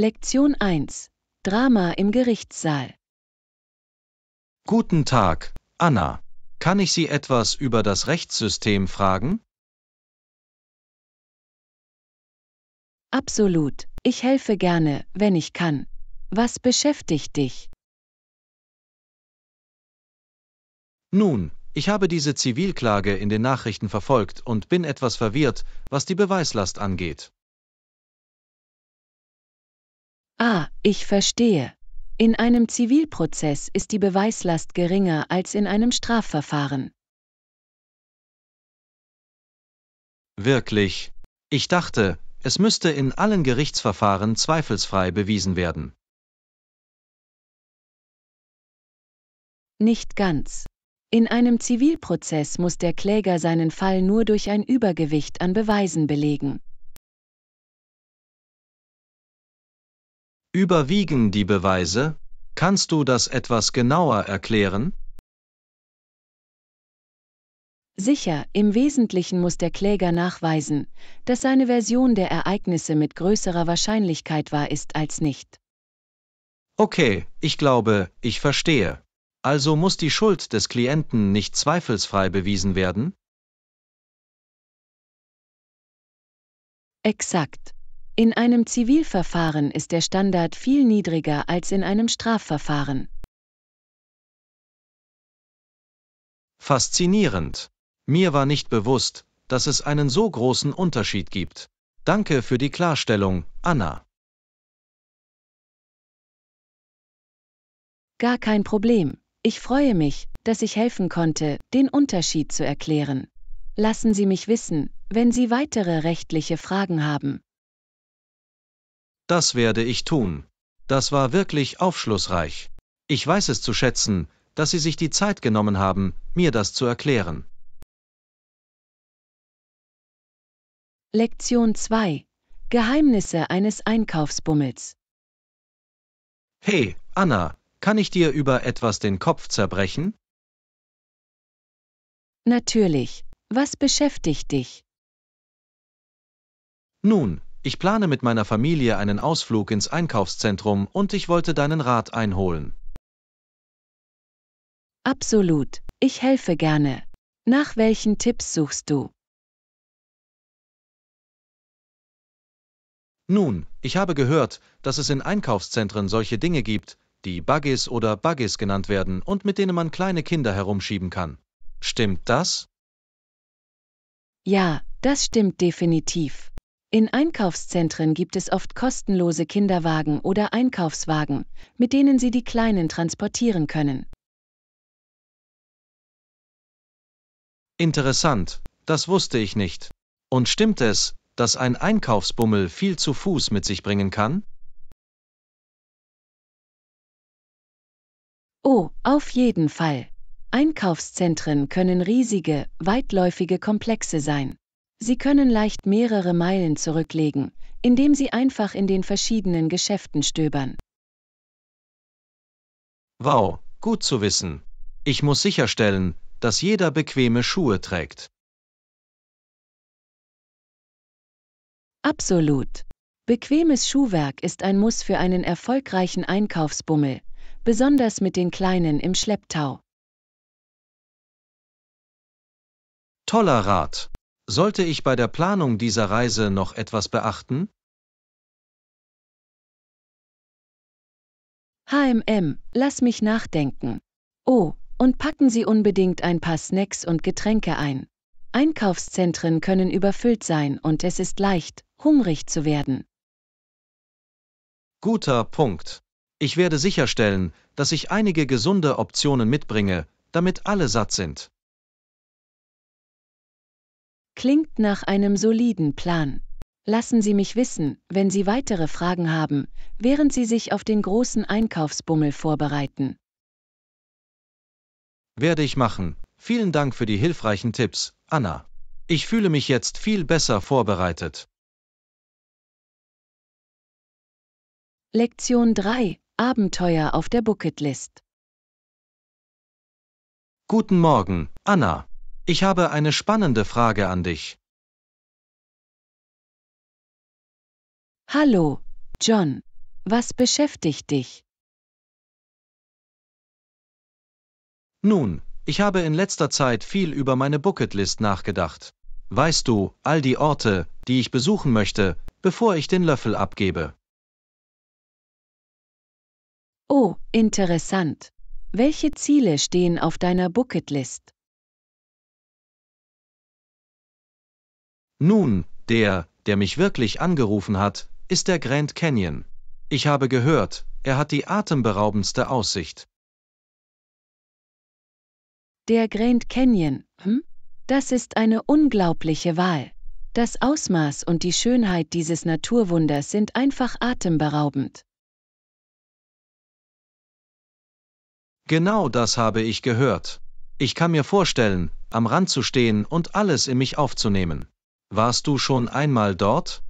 Lektion 1 Drama im Gerichtssaal Guten Tag, Anna. Kann ich Sie etwas über das Rechtssystem fragen? Absolut. Ich helfe gerne, wenn ich kann. Was beschäftigt dich? Nun, ich habe diese Zivilklage in den Nachrichten verfolgt und bin etwas verwirrt, was die Beweislast angeht. Ah, ich verstehe. In einem Zivilprozess ist die Beweislast geringer als in einem Strafverfahren. Wirklich. Ich dachte, es müsste in allen Gerichtsverfahren zweifelsfrei bewiesen werden. Nicht ganz. In einem Zivilprozess muss der Kläger seinen Fall nur durch ein Übergewicht an Beweisen belegen. Überwiegen die Beweise? Kannst du das etwas genauer erklären? Sicher, im Wesentlichen muss der Kläger nachweisen, dass seine Version der Ereignisse mit größerer Wahrscheinlichkeit wahr ist als nicht. Okay, ich glaube, ich verstehe. Also muss die Schuld des Klienten nicht zweifelsfrei bewiesen werden? Exakt. In einem Zivilverfahren ist der Standard viel niedriger als in einem Strafverfahren. Faszinierend. Mir war nicht bewusst, dass es einen so großen Unterschied gibt. Danke für die Klarstellung, Anna. Gar kein Problem. Ich freue mich, dass ich helfen konnte, den Unterschied zu erklären. Lassen Sie mich wissen, wenn Sie weitere rechtliche Fragen haben. Das werde ich tun. Das war wirklich aufschlussreich. Ich weiß es zu schätzen, dass Sie sich die Zeit genommen haben, mir das zu erklären. Lektion 2 Geheimnisse eines Einkaufsbummels Hey, Anna, kann ich dir über etwas den Kopf zerbrechen? Natürlich. Was beschäftigt dich? Nun, ich plane mit meiner Familie einen Ausflug ins Einkaufszentrum und ich wollte deinen Rat einholen. Absolut, ich helfe gerne. Nach welchen Tipps suchst du? Nun, ich habe gehört, dass es in Einkaufszentren solche Dinge gibt, die Buggies oder Buggies genannt werden und mit denen man kleine Kinder herumschieben kann. Stimmt das? Ja, das stimmt definitiv. In Einkaufszentren gibt es oft kostenlose Kinderwagen oder Einkaufswagen, mit denen Sie die Kleinen transportieren können. Interessant, das wusste ich nicht. Und stimmt es, dass ein Einkaufsbummel viel zu Fuß mit sich bringen kann? Oh, auf jeden Fall. Einkaufszentren können riesige, weitläufige Komplexe sein. Sie können leicht mehrere Meilen zurücklegen, indem Sie einfach in den verschiedenen Geschäften stöbern. Wow, gut zu wissen. Ich muss sicherstellen, dass jeder bequeme Schuhe trägt. Absolut. Bequemes Schuhwerk ist ein Muss für einen erfolgreichen Einkaufsbummel, besonders mit den Kleinen im Schlepptau. Toller Rat. Sollte ich bei der Planung dieser Reise noch etwas beachten? HMM, lass mich nachdenken. Oh, und packen Sie unbedingt ein paar Snacks und Getränke ein. Einkaufszentren können überfüllt sein und es ist leicht, hungrig zu werden. Guter Punkt. Ich werde sicherstellen, dass ich einige gesunde Optionen mitbringe, damit alle satt sind. Klingt nach einem soliden Plan. Lassen Sie mich wissen, wenn Sie weitere Fragen haben, während Sie sich auf den großen Einkaufsbummel vorbereiten. Werde ich machen. Vielen Dank für die hilfreichen Tipps, Anna. Ich fühle mich jetzt viel besser vorbereitet. Lektion 3 Abenteuer auf der Bucketlist Guten Morgen, Anna. Ich habe eine spannende Frage an dich. Hallo, John. Was beschäftigt dich? Nun, ich habe in letzter Zeit viel über meine Bucketlist nachgedacht. Weißt du, all die Orte, die ich besuchen möchte, bevor ich den Löffel abgebe. Oh, interessant. Welche Ziele stehen auf deiner Bucketlist? Nun, der, der mich wirklich angerufen hat, ist der Grand Canyon. Ich habe gehört, er hat die atemberaubendste Aussicht. Der Grand Canyon, hm? Das ist eine unglaubliche Wahl. Das Ausmaß und die Schönheit dieses Naturwunders sind einfach atemberaubend. Genau das habe ich gehört. Ich kann mir vorstellen, am Rand zu stehen und alles in mich aufzunehmen. Warst du schon einmal dort?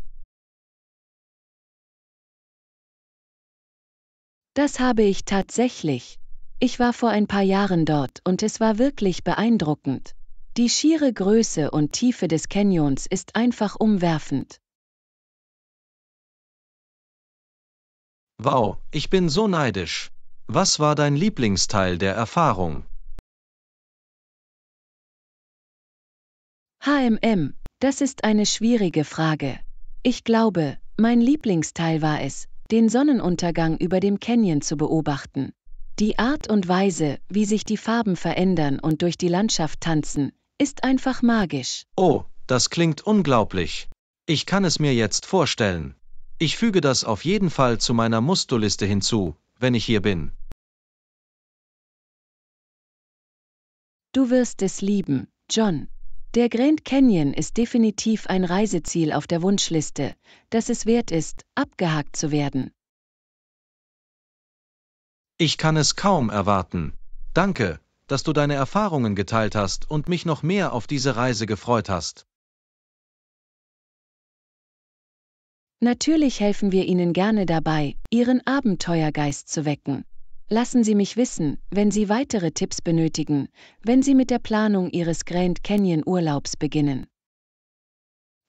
Das habe ich tatsächlich. Ich war vor ein paar Jahren dort und es war wirklich beeindruckend. Die schiere Größe und Tiefe des Canyons ist einfach umwerfend. Wow, ich bin so neidisch. Was war dein Lieblingsteil der Erfahrung? HMM, das ist eine schwierige Frage. Ich glaube, mein Lieblingsteil war es, den Sonnenuntergang über dem Canyon zu beobachten. Die Art und Weise, wie sich die Farben verändern und durch die Landschaft tanzen, ist einfach magisch. Oh, das klingt unglaublich. Ich kann es mir jetzt vorstellen. Ich füge das auf jeden Fall zu meiner Mustoliste hinzu, wenn ich hier bin. Du wirst es lieben, John. Der Grand Canyon ist definitiv ein Reiseziel auf der Wunschliste, das es wert ist, abgehakt zu werden. Ich kann es kaum erwarten. Danke, dass du deine Erfahrungen geteilt hast und mich noch mehr auf diese Reise gefreut hast. Natürlich helfen wir Ihnen gerne dabei, Ihren Abenteuergeist zu wecken. Lassen Sie mich wissen, wenn Sie weitere Tipps benötigen, wenn Sie mit der Planung Ihres Grand Canyon Urlaubs beginnen.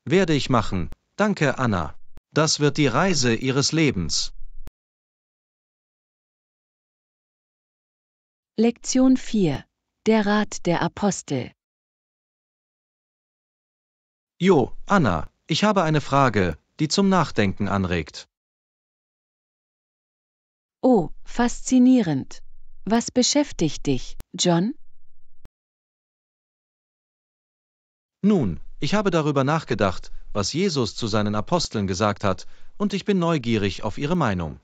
Werde ich machen. Danke, Anna. Das wird die Reise Ihres Lebens. Lektion 4. Der Rat der Apostel. Jo, Anna, ich habe eine Frage, die zum Nachdenken anregt. Oh, faszinierend. Was beschäftigt dich, John? Nun, ich habe darüber nachgedacht, was Jesus zu seinen Aposteln gesagt hat, und ich bin neugierig auf ihre Meinung.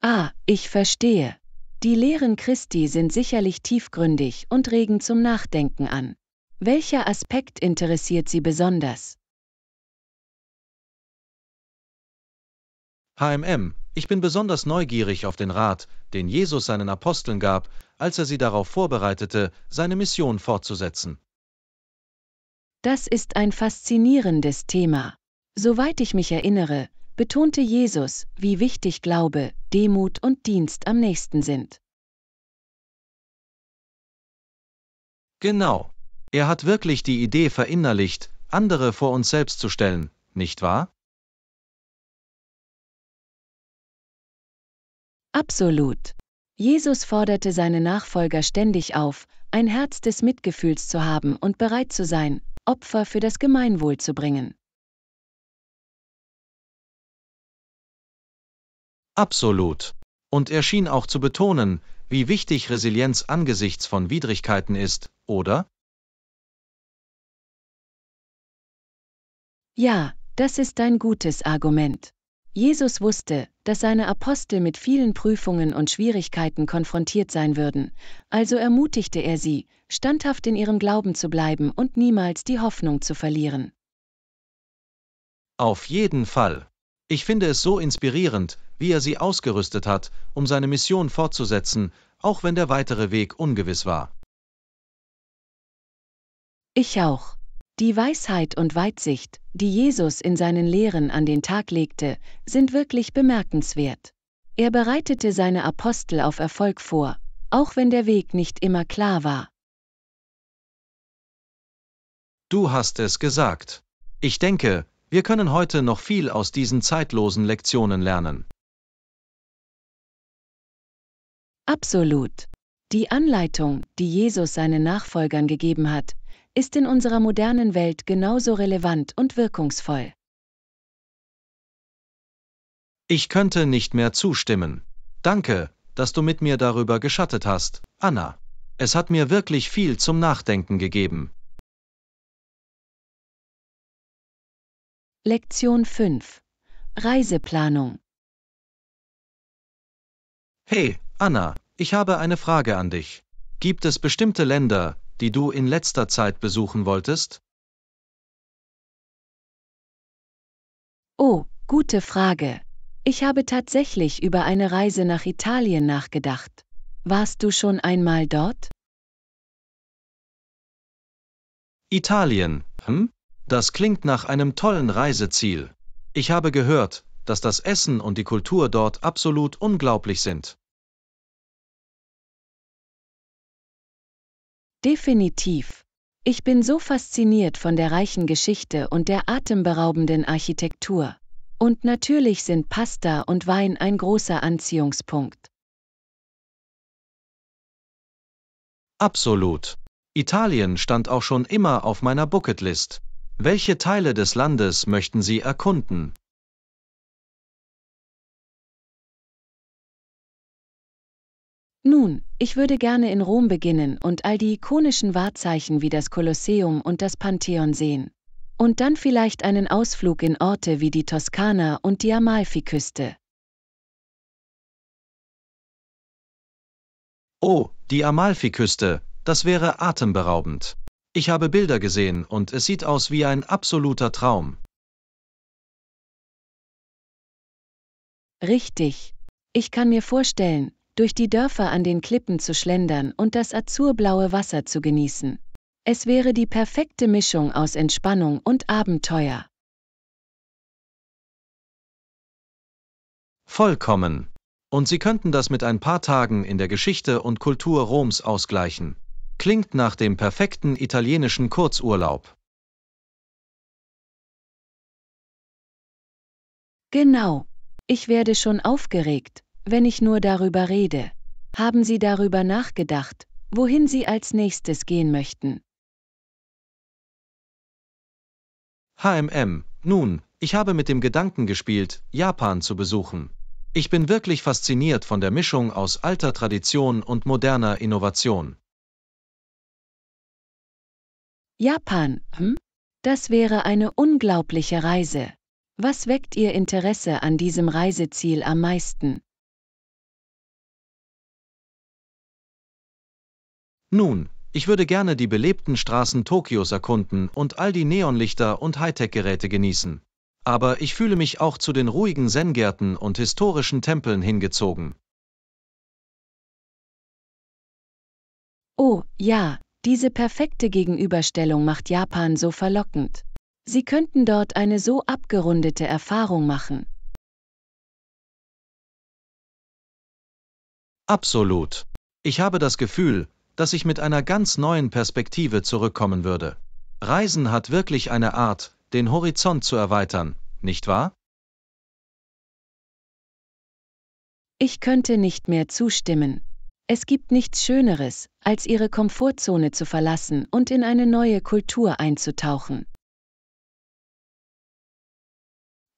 Ah, ich verstehe. Die Lehren Christi sind sicherlich tiefgründig und regen zum Nachdenken an. Welcher Aspekt interessiert Sie besonders? HMM, ich bin besonders neugierig auf den Rat, den Jesus seinen Aposteln gab, als er sie darauf vorbereitete, seine Mission fortzusetzen. Das ist ein faszinierendes Thema. Soweit ich mich erinnere, betonte Jesus, wie wichtig Glaube, Demut und Dienst am nächsten sind. Genau. Er hat wirklich die Idee verinnerlicht, andere vor uns selbst zu stellen, nicht wahr? Absolut. Jesus forderte seine Nachfolger ständig auf, ein Herz des Mitgefühls zu haben und bereit zu sein, Opfer für das Gemeinwohl zu bringen. Absolut. Und er schien auch zu betonen, wie wichtig Resilienz angesichts von Widrigkeiten ist, oder? Ja, das ist ein gutes Argument. Jesus wusste, dass seine Apostel mit vielen Prüfungen und Schwierigkeiten konfrontiert sein würden, also ermutigte er sie, standhaft in ihrem Glauben zu bleiben und niemals die Hoffnung zu verlieren. Auf jeden Fall. Ich finde es so inspirierend, wie er sie ausgerüstet hat, um seine Mission fortzusetzen, auch wenn der weitere Weg ungewiss war. Ich auch. Die Weisheit und Weitsicht, die Jesus in seinen Lehren an den Tag legte, sind wirklich bemerkenswert. Er bereitete seine Apostel auf Erfolg vor, auch wenn der Weg nicht immer klar war. Du hast es gesagt. Ich denke, wir können heute noch viel aus diesen zeitlosen Lektionen lernen. Absolut. Die Anleitung, die Jesus seinen Nachfolgern gegeben hat, ist in unserer modernen Welt genauso relevant und wirkungsvoll. Ich könnte nicht mehr zustimmen. Danke, dass du mit mir darüber geschattet hast, Anna. Es hat mir wirklich viel zum Nachdenken gegeben. Lektion 5 Reiseplanung Hey, Anna, ich habe eine Frage an dich. Gibt es bestimmte Länder, die du in letzter Zeit besuchen wolltest? Oh, gute Frage. Ich habe tatsächlich über eine Reise nach Italien nachgedacht. Warst du schon einmal dort? Italien, hm? Das klingt nach einem tollen Reiseziel. Ich habe gehört, dass das Essen und die Kultur dort absolut unglaublich sind. Definitiv. Ich bin so fasziniert von der reichen Geschichte und der atemberaubenden Architektur. Und natürlich sind Pasta und Wein ein großer Anziehungspunkt. Absolut. Italien stand auch schon immer auf meiner Bucketlist. Welche Teile des Landes möchten Sie erkunden? Nun, ich würde gerne in Rom beginnen und all die ikonischen Wahrzeichen wie das Kolosseum und das Pantheon sehen. Und dann vielleicht einen Ausflug in Orte wie die Toskana und die Amalfiküste. Oh, die Amalfiküste, das wäre atemberaubend. Ich habe Bilder gesehen und es sieht aus wie ein absoluter Traum. Richtig. Ich kann mir vorstellen, durch die Dörfer an den Klippen zu schlendern und das azurblaue Wasser zu genießen. Es wäre die perfekte Mischung aus Entspannung und Abenteuer. Vollkommen. Und Sie könnten das mit ein paar Tagen in der Geschichte und Kultur Roms ausgleichen. Klingt nach dem perfekten italienischen Kurzurlaub. Genau. Ich werde schon aufgeregt wenn ich nur darüber rede. Haben Sie darüber nachgedacht, wohin Sie als nächstes gehen möchten? HMM, nun, ich habe mit dem Gedanken gespielt, Japan zu besuchen. Ich bin wirklich fasziniert von der Mischung aus alter Tradition und moderner Innovation. Japan, hm? Das wäre eine unglaubliche Reise. Was weckt Ihr Interesse an diesem Reiseziel am meisten? Nun, ich würde gerne die belebten Straßen Tokios erkunden und all die Neonlichter und Hightech-Geräte genießen. Aber ich fühle mich auch zu den ruhigen Zen-Gärten und historischen Tempeln hingezogen. Oh, ja, diese perfekte Gegenüberstellung macht Japan so verlockend. Sie könnten dort eine so abgerundete Erfahrung machen. Absolut. Ich habe das Gefühl, dass ich mit einer ganz neuen Perspektive zurückkommen würde. Reisen hat wirklich eine Art, den Horizont zu erweitern, nicht wahr? Ich könnte nicht mehr zustimmen. Es gibt nichts Schöneres, als ihre Komfortzone zu verlassen und in eine neue Kultur einzutauchen.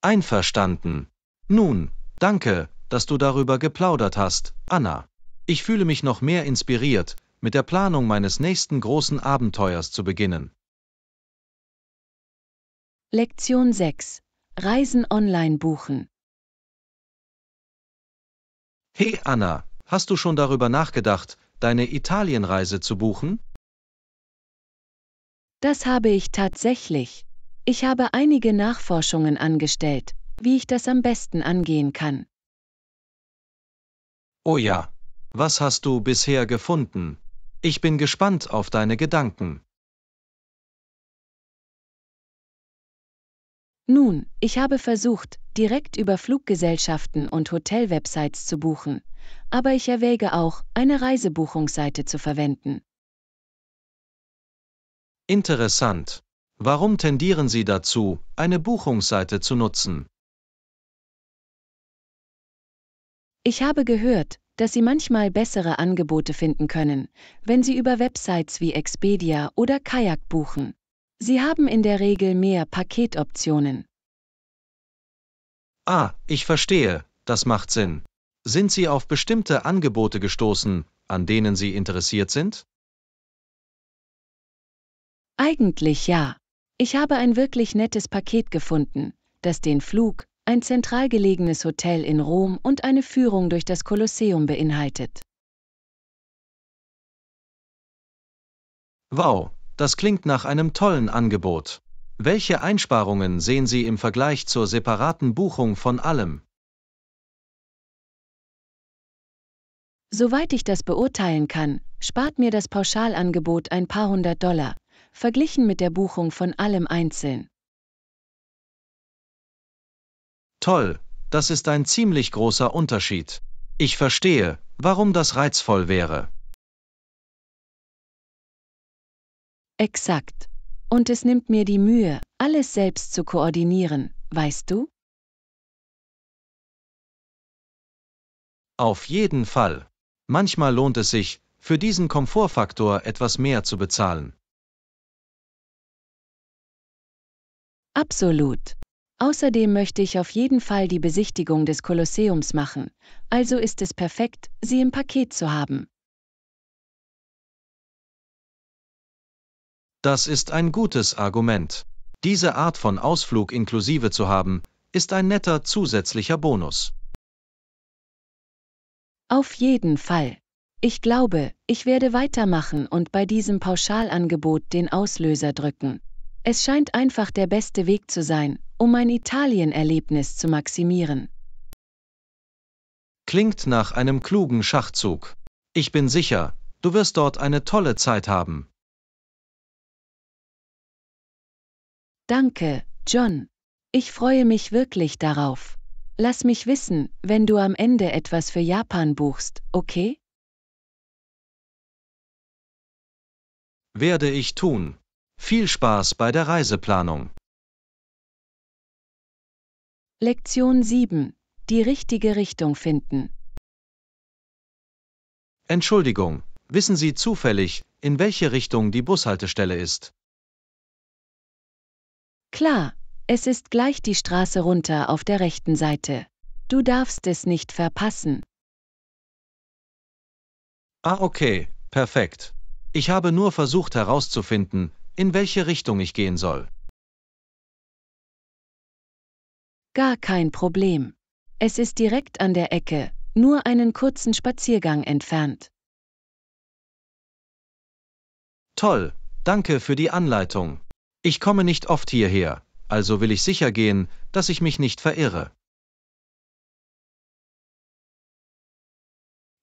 Einverstanden. Nun, danke, dass du darüber geplaudert hast, Anna. Ich fühle mich noch mehr inspiriert, mit der Planung meines nächsten großen Abenteuers zu beginnen. Lektion 6. Reisen online buchen. Hey Anna, hast du schon darüber nachgedacht, deine Italienreise zu buchen? Das habe ich tatsächlich. Ich habe einige Nachforschungen angestellt, wie ich das am besten angehen kann. Oh ja, was hast du bisher gefunden? Ich bin gespannt auf deine Gedanken. Nun, ich habe versucht, direkt über Fluggesellschaften und Hotelwebsites zu buchen, aber ich erwäge auch, eine Reisebuchungsseite zu verwenden. Interessant. Warum tendieren Sie dazu, eine Buchungsseite zu nutzen? Ich habe gehört, dass sie manchmal bessere Angebote finden können, wenn sie über Websites wie Expedia oder Kayak buchen. Sie haben in der Regel mehr Paketoptionen. Ah, ich verstehe, das macht Sinn. Sind Sie auf bestimmte Angebote gestoßen, an denen Sie interessiert sind? Eigentlich ja. Ich habe ein wirklich nettes Paket gefunden, das den Flug, ein zentral gelegenes Hotel in Rom und eine Führung durch das Kolosseum beinhaltet. Wow, das klingt nach einem tollen Angebot. Welche Einsparungen sehen Sie im Vergleich zur separaten Buchung von allem? Soweit ich das beurteilen kann, spart mir das Pauschalangebot ein paar hundert Dollar, verglichen mit der Buchung von allem einzeln. Toll, das ist ein ziemlich großer Unterschied. Ich verstehe, warum das reizvoll wäre. Exakt. Und es nimmt mir die Mühe, alles selbst zu koordinieren, weißt du? Auf jeden Fall. Manchmal lohnt es sich, für diesen Komfortfaktor etwas mehr zu bezahlen. Absolut. Außerdem möchte ich auf jeden Fall die Besichtigung des Kolosseums machen, also ist es perfekt, sie im Paket zu haben. Das ist ein gutes Argument. Diese Art von Ausflug inklusive zu haben, ist ein netter zusätzlicher Bonus. Auf jeden Fall. Ich glaube, ich werde weitermachen und bei diesem Pauschalangebot den Auslöser drücken. Es scheint einfach der beste Weg zu sein, um mein Italienerlebnis zu maximieren. Klingt nach einem klugen Schachzug. Ich bin sicher, du wirst dort eine tolle Zeit haben. Danke, John. Ich freue mich wirklich darauf. Lass mich wissen, wenn du am Ende etwas für Japan buchst, okay? Werde ich tun. Viel Spaß bei der Reiseplanung. Lektion 7. Die richtige Richtung finden. Entschuldigung, wissen Sie zufällig, in welche Richtung die Bushaltestelle ist? Klar, es ist gleich die Straße runter auf der rechten Seite. Du darfst es nicht verpassen. Ah okay, perfekt. Ich habe nur versucht herauszufinden, in welche Richtung ich gehen soll. Gar kein Problem. Es ist direkt an der Ecke, nur einen kurzen Spaziergang entfernt. Toll, danke für die Anleitung. Ich komme nicht oft hierher, also will ich sicher gehen, dass ich mich nicht verirre.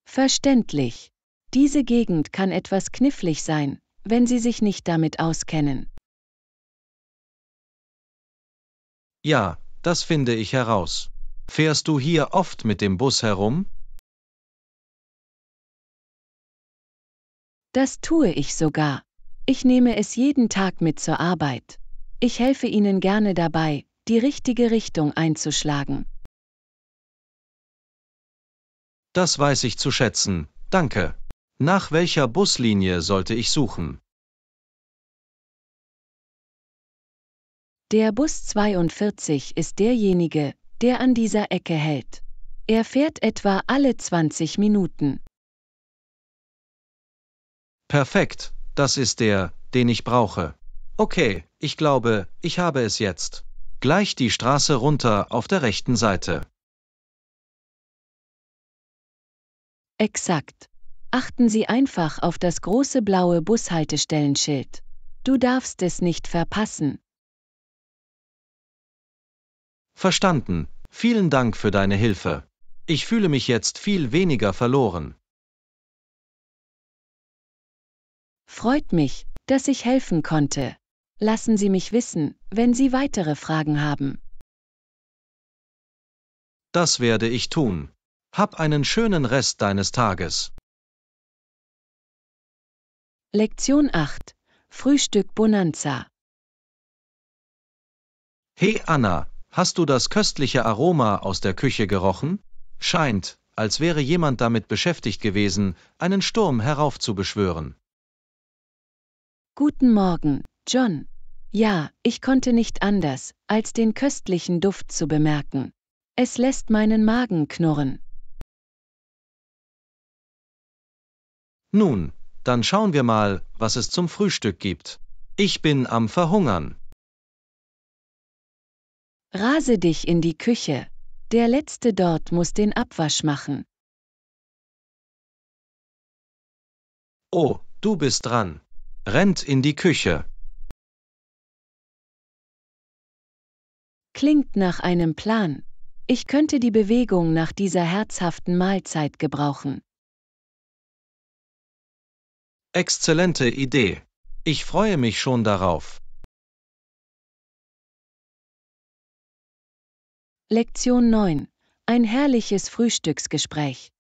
Verständlich. Diese Gegend kann etwas knifflig sein, wenn Sie sich nicht damit auskennen. Ja, das finde ich heraus. Fährst du hier oft mit dem Bus herum? Das tue ich sogar. Ich nehme es jeden Tag mit zur Arbeit. Ich helfe Ihnen gerne dabei, die richtige Richtung einzuschlagen. Das weiß ich zu schätzen, danke. Nach welcher Buslinie sollte ich suchen? Der Bus 42 ist derjenige, der an dieser Ecke hält. Er fährt etwa alle 20 Minuten. Perfekt, das ist der, den ich brauche. Okay, ich glaube, ich habe es jetzt. Gleich die Straße runter auf der rechten Seite. Exakt. Achten Sie einfach auf das große blaue Bushaltestellenschild. Du darfst es nicht verpassen. Verstanden. Vielen Dank für deine Hilfe. Ich fühle mich jetzt viel weniger verloren. Freut mich, dass ich helfen konnte. Lassen Sie mich wissen, wenn Sie weitere Fragen haben. Das werde ich tun. Hab einen schönen Rest deines Tages. Lektion 8. Frühstück Bonanza. Hey Anna, Hast du das köstliche Aroma aus der Küche gerochen? Scheint, als wäre jemand damit beschäftigt gewesen, einen Sturm heraufzubeschwören. Guten Morgen, John. Ja, ich konnte nicht anders, als den köstlichen Duft zu bemerken. Es lässt meinen Magen knurren. Nun, dann schauen wir mal, was es zum Frühstück gibt. Ich bin am Verhungern. Rase dich in die Küche. Der Letzte dort muss den Abwasch machen. Oh, du bist dran. Rennt in die Küche. Klingt nach einem Plan. Ich könnte die Bewegung nach dieser herzhaften Mahlzeit gebrauchen. Exzellente Idee. Ich freue mich schon darauf. Lektion 9. Ein herrliches Frühstücksgespräch.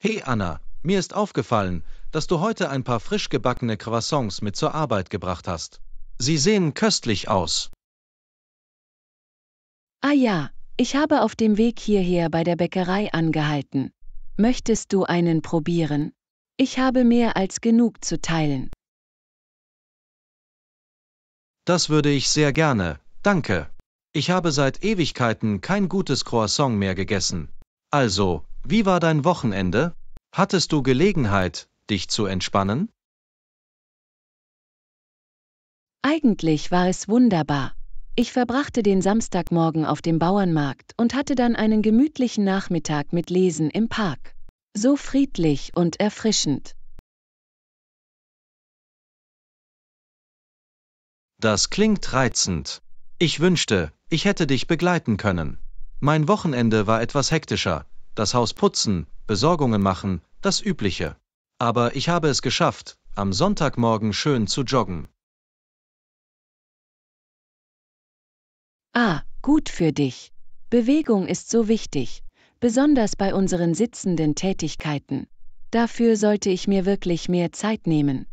Hey Anna, mir ist aufgefallen, dass du heute ein paar frisch gebackene Croissants mit zur Arbeit gebracht hast. Sie sehen köstlich aus. Ah ja, ich habe auf dem Weg hierher bei der Bäckerei angehalten. Möchtest du einen probieren? Ich habe mehr als genug zu teilen. Das würde ich sehr gerne, Danke. Ich habe seit Ewigkeiten kein gutes Croissant mehr gegessen. Also, wie war dein Wochenende? Hattest du Gelegenheit, dich zu entspannen? Eigentlich war es wunderbar. Ich verbrachte den Samstagmorgen auf dem Bauernmarkt und hatte dann einen gemütlichen Nachmittag mit Lesen im Park. So friedlich und erfrischend. Das klingt reizend. Ich wünschte, ich hätte dich begleiten können. Mein Wochenende war etwas hektischer, das Haus putzen, Besorgungen machen, das Übliche. Aber ich habe es geschafft, am Sonntagmorgen schön zu joggen. Ah, gut für dich. Bewegung ist so wichtig, besonders bei unseren sitzenden Tätigkeiten. Dafür sollte ich mir wirklich mehr Zeit nehmen.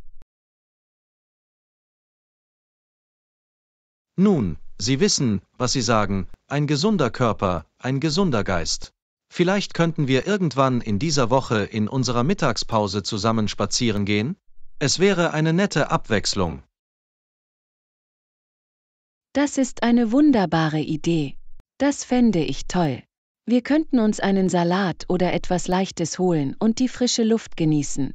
Nun, Sie wissen, was Sie sagen, ein gesunder Körper, ein gesunder Geist. Vielleicht könnten wir irgendwann in dieser Woche in unserer Mittagspause zusammen spazieren gehen? Es wäre eine nette Abwechslung. Das ist eine wunderbare Idee. Das fände ich toll. Wir könnten uns einen Salat oder etwas Leichtes holen und die frische Luft genießen.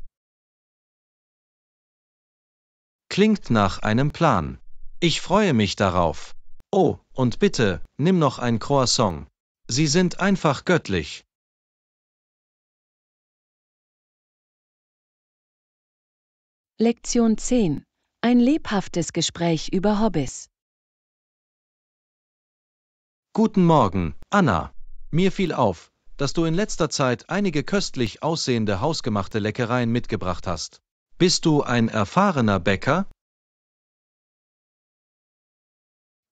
Klingt nach einem Plan. Ich freue mich darauf. Oh, und bitte, nimm noch ein Croissant. Sie sind einfach göttlich. Lektion 10. Ein lebhaftes Gespräch über Hobbys. Guten Morgen, Anna. Mir fiel auf, dass du in letzter Zeit einige köstlich aussehende hausgemachte Leckereien mitgebracht hast. Bist du ein erfahrener Bäcker?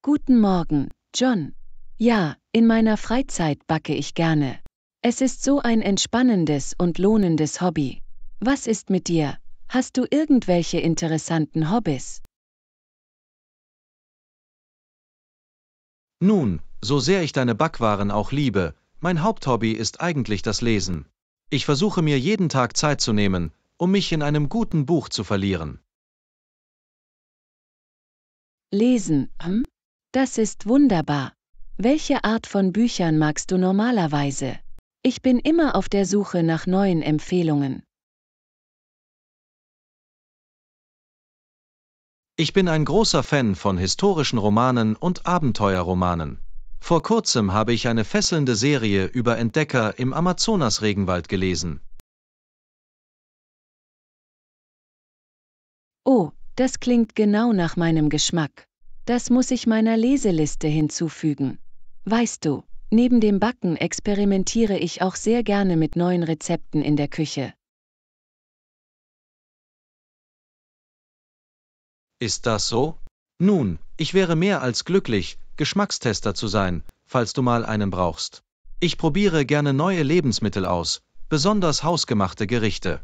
Guten Morgen, John. Ja, in meiner Freizeit backe ich gerne. Es ist so ein entspannendes und lohnendes Hobby. Was ist mit dir? Hast du irgendwelche interessanten Hobbys? Nun, so sehr ich deine Backwaren auch liebe, mein Haupthobby ist eigentlich das Lesen. Ich versuche mir jeden Tag Zeit zu nehmen, um mich in einem guten Buch zu verlieren. Lesen, hm? Das ist wunderbar. Welche Art von Büchern magst du normalerweise? Ich bin immer auf der Suche nach neuen Empfehlungen. Ich bin ein großer Fan von historischen Romanen und Abenteuerromanen. Vor kurzem habe ich eine fesselnde Serie über Entdecker im Amazonasregenwald gelesen. Oh, das klingt genau nach meinem Geschmack. Das muss ich meiner Leseliste hinzufügen. Weißt du, neben dem Backen experimentiere ich auch sehr gerne mit neuen Rezepten in der Küche. Ist das so? Nun, ich wäre mehr als glücklich, Geschmackstester zu sein, falls du mal einen brauchst. Ich probiere gerne neue Lebensmittel aus, besonders hausgemachte Gerichte.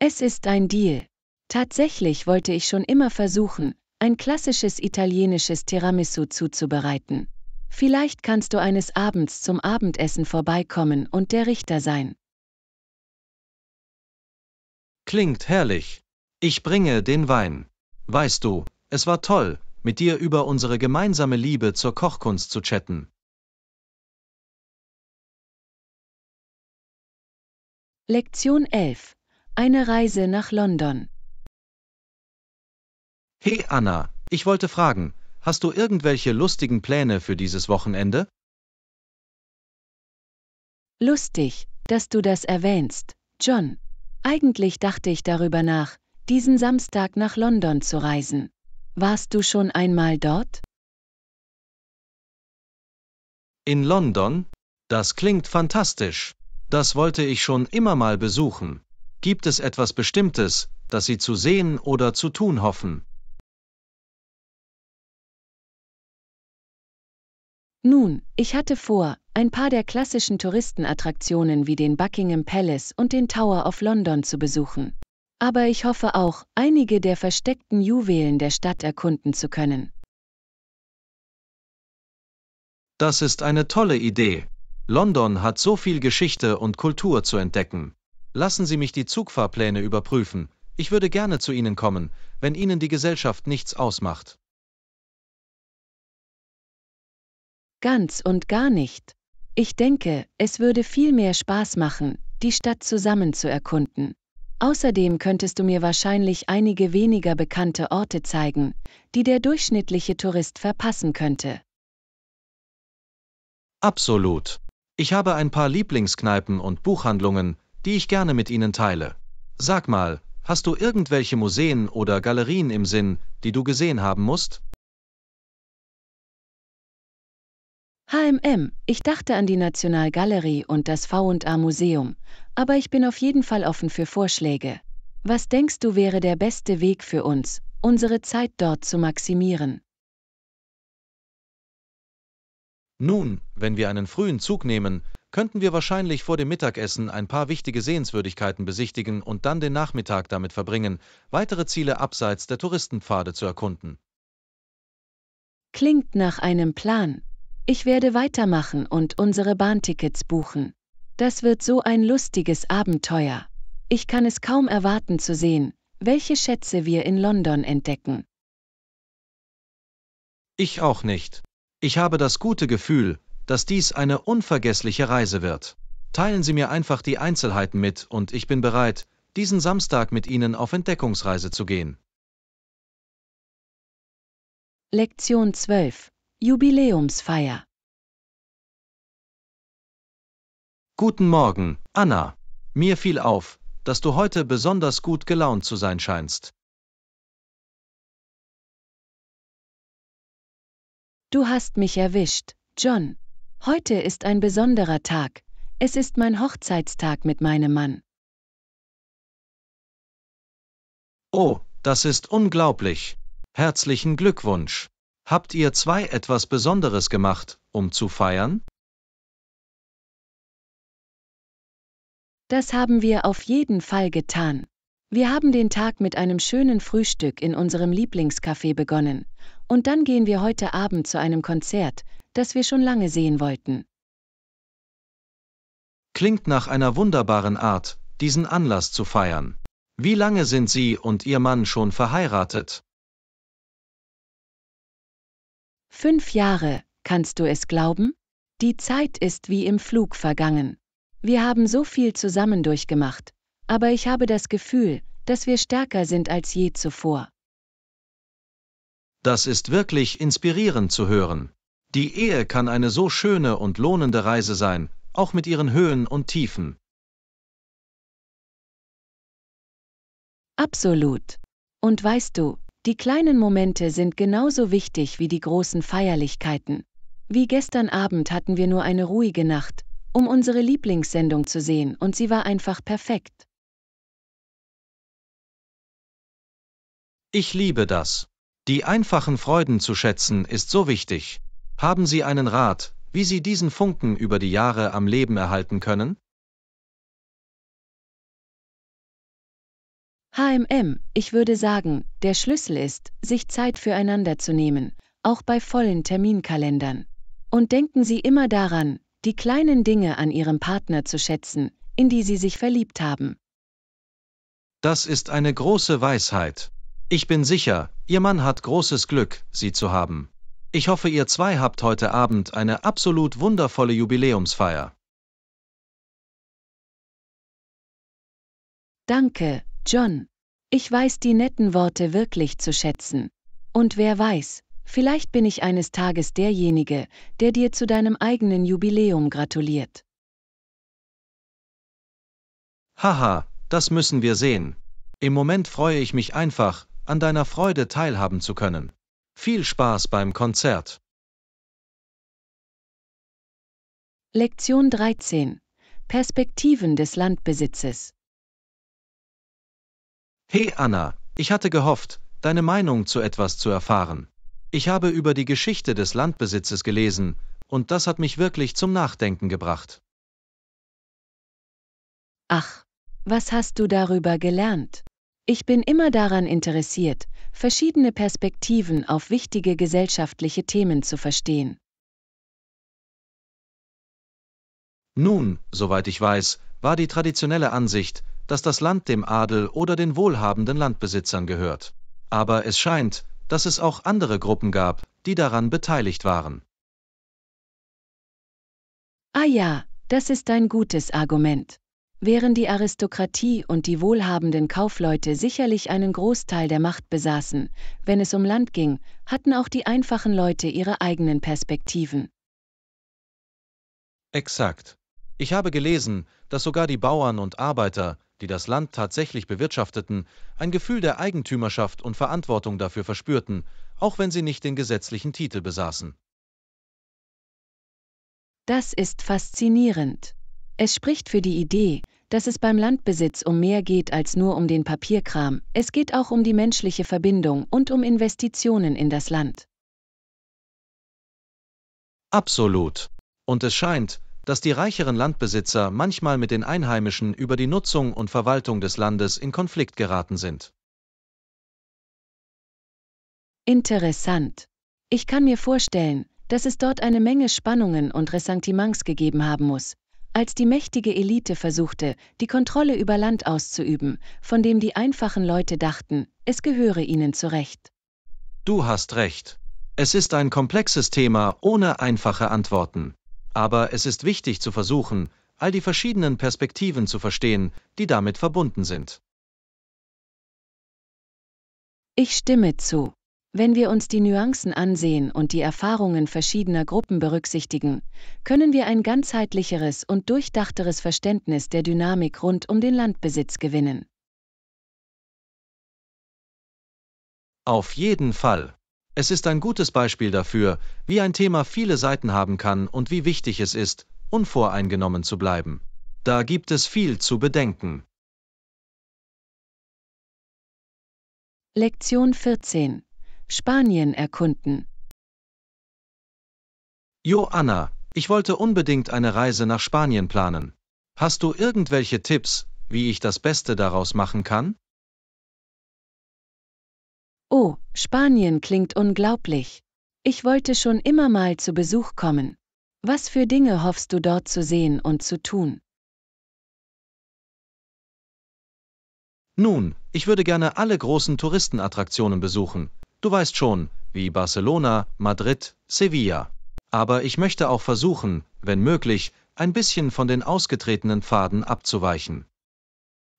Es ist ein Deal. Tatsächlich wollte ich schon immer versuchen, ein klassisches italienisches Tiramisu zuzubereiten. Vielleicht kannst du eines Abends zum Abendessen vorbeikommen und der Richter sein. Klingt herrlich. Ich bringe den Wein. Weißt du, es war toll, mit dir über unsere gemeinsame Liebe zur Kochkunst zu chatten. Lektion 11. Eine Reise nach London. Hey Anna, ich wollte fragen, hast du irgendwelche lustigen Pläne für dieses Wochenende? Lustig, dass du das erwähnst, John. Eigentlich dachte ich darüber nach, diesen Samstag nach London zu reisen. Warst du schon einmal dort? In London? Das klingt fantastisch. Das wollte ich schon immer mal besuchen. Gibt es etwas Bestimmtes, das Sie zu sehen oder zu tun hoffen? Nun, ich hatte vor, ein paar der klassischen Touristenattraktionen wie den Buckingham Palace und den Tower of London zu besuchen. Aber ich hoffe auch, einige der versteckten Juwelen der Stadt erkunden zu können. Das ist eine tolle Idee. London hat so viel Geschichte und Kultur zu entdecken. Lassen Sie mich die Zugfahrpläne überprüfen. Ich würde gerne zu Ihnen kommen, wenn Ihnen die Gesellschaft nichts ausmacht. Ganz und gar nicht. Ich denke, es würde viel mehr Spaß machen, die Stadt zusammen zu erkunden. Außerdem könntest du mir wahrscheinlich einige weniger bekannte Orte zeigen, die der durchschnittliche Tourist verpassen könnte. Absolut. Ich habe ein paar Lieblingskneipen und Buchhandlungen, die ich gerne mit Ihnen teile. Sag mal, hast du irgendwelche Museen oder Galerien im Sinn, die du gesehen haben musst? HMM, ich dachte an die Nationalgalerie und das VA Museum, aber ich bin auf jeden Fall offen für Vorschläge. Was denkst du wäre der beste Weg für uns, unsere Zeit dort zu maximieren? Nun, wenn wir einen frühen Zug nehmen, könnten wir wahrscheinlich vor dem Mittagessen ein paar wichtige Sehenswürdigkeiten besichtigen und dann den Nachmittag damit verbringen, weitere Ziele abseits der Touristenpfade zu erkunden. Klingt nach einem Plan. Ich werde weitermachen und unsere Bahntickets buchen. Das wird so ein lustiges Abenteuer. Ich kann es kaum erwarten zu sehen, welche Schätze wir in London entdecken. Ich auch nicht. Ich habe das gute Gefühl, dass dies eine unvergessliche Reise wird. Teilen Sie mir einfach die Einzelheiten mit und ich bin bereit, diesen Samstag mit Ihnen auf Entdeckungsreise zu gehen. Lektion 12 Jubiläumsfeier. Guten Morgen, Anna. Mir fiel auf, dass du heute besonders gut gelaunt zu sein scheinst. Du hast mich erwischt, John. Heute ist ein besonderer Tag. Es ist mein Hochzeitstag mit meinem Mann. Oh, das ist unglaublich. Herzlichen Glückwunsch. Habt ihr zwei etwas Besonderes gemacht, um zu feiern? Das haben wir auf jeden Fall getan. Wir haben den Tag mit einem schönen Frühstück in unserem Lieblingscafé begonnen, und dann gehen wir heute Abend zu einem Konzert, das wir schon lange sehen wollten. Klingt nach einer wunderbaren Art, diesen Anlass zu feiern. Wie lange sind Sie und Ihr Mann schon verheiratet? Fünf Jahre, kannst du es glauben? Die Zeit ist wie im Flug vergangen. Wir haben so viel zusammen durchgemacht, aber ich habe das Gefühl, dass wir stärker sind als je zuvor. Das ist wirklich inspirierend zu hören. Die Ehe kann eine so schöne und lohnende Reise sein, auch mit ihren Höhen und Tiefen. Absolut. Und weißt du, die kleinen Momente sind genauso wichtig wie die großen Feierlichkeiten. Wie gestern Abend hatten wir nur eine ruhige Nacht, um unsere Lieblingssendung zu sehen und sie war einfach perfekt. Ich liebe das. Die einfachen Freuden zu schätzen ist so wichtig. Haben Sie einen Rat, wie Sie diesen Funken über die Jahre am Leben erhalten können? HMM, ich würde sagen, der Schlüssel ist, sich Zeit füreinander zu nehmen, auch bei vollen Terminkalendern. Und denken Sie immer daran, die kleinen Dinge an Ihrem Partner zu schätzen, in die Sie sich verliebt haben. Das ist eine große Weisheit. Ich bin sicher, Ihr Mann hat großes Glück, Sie zu haben. Ich hoffe, ihr zwei habt heute Abend eine absolut wundervolle Jubiläumsfeier. Danke, John, ich weiß die netten Worte wirklich zu schätzen. Und wer weiß, vielleicht bin ich eines Tages derjenige, der dir zu deinem eigenen Jubiläum gratuliert. Haha, das müssen wir sehen. Im Moment freue ich mich einfach, an deiner Freude teilhaben zu können. Viel Spaß beim Konzert. Lektion 13 Perspektiven des Landbesitzes Hey Anna, ich hatte gehofft, deine Meinung zu etwas zu erfahren. Ich habe über die Geschichte des Landbesitzes gelesen, und das hat mich wirklich zum Nachdenken gebracht. Ach, was hast du darüber gelernt? Ich bin immer daran interessiert, verschiedene Perspektiven auf wichtige gesellschaftliche Themen zu verstehen. Nun, soweit ich weiß, war die traditionelle Ansicht, dass das Land dem Adel oder den wohlhabenden Landbesitzern gehört. Aber es scheint, dass es auch andere Gruppen gab, die daran beteiligt waren. Ah ja, das ist ein gutes Argument. Während die Aristokratie und die wohlhabenden Kaufleute sicherlich einen Großteil der Macht besaßen, wenn es um Land ging, hatten auch die einfachen Leute ihre eigenen Perspektiven. Exakt. Ich habe gelesen, dass sogar die Bauern und Arbeiter, die das Land tatsächlich bewirtschafteten, ein Gefühl der Eigentümerschaft und Verantwortung dafür verspürten, auch wenn sie nicht den gesetzlichen Titel besaßen. Das ist faszinierend. Es spricht für die Idee, dass es beim Landbesitz um mehr geht als nur um den Papierkram, es geht auch um die menschliche Verbindung und um Investitionen in das Land. Absolut. Und es scheint, dass die reicheren Landbesitzer manchmal mit den Einheimischen über die Nutzung und Verwaltung des Landes in Konflikt geraten sind. Interessant. Ich kann mir vorstellen, dass es dort eine Menge Spannungen und Ressentiments gegeben haben muss, als die mächtige Elite versuchte, die Kontrolle über Land auszuüben, von dem die einfachen Leute dachten, es gehöre ihnen zurecht. Du hast recht. Es ist ein komplexes Thema ohne einfache Antworten. Aber es ist wichtig zu versuchen, all die verschiedenen Perspektiven zu verstehen, die damit verbunden sind. Ich stimme zu. Wenn wir uns die Nuancen ansehen und die Erfahrungen verschiedener Gruppen berücksichtigen, können wir ein ganzheitlicheres und durchdachteres Verständnis der Dynamik rund um den Landbesitz gewinnen. Auf jeden Fall. Es ist ein gutes Beispiel dafür, wie ein Thema viele Seiten haben kann und wie wichtig es ist, unvoreingenommen zu bleiben. Da gibt es viel zu bedenken. Lektion 14. Spanien erkunden. Joanna, ich wollte unbedingt eine Reise nach Spanien planen. Hast du irgendwelche Tipps, wie ich das Beste daraus machen kann? Oh, Spanien klingt unglaublich. Ich wollte schon immer mal zu Besuch kommen. Was für Dinge hoffst du dort zu sehen und zu tun? Nun, ich würde gerne alle großen Touristenattraktionen besuchen. Du weißt schon, wie Barcelona, Madrid, Sevilla. Aber ich möchte auch versuchen, wenn möglich, ein bisschen von den ausgetretenen Pfaden abzuweichen.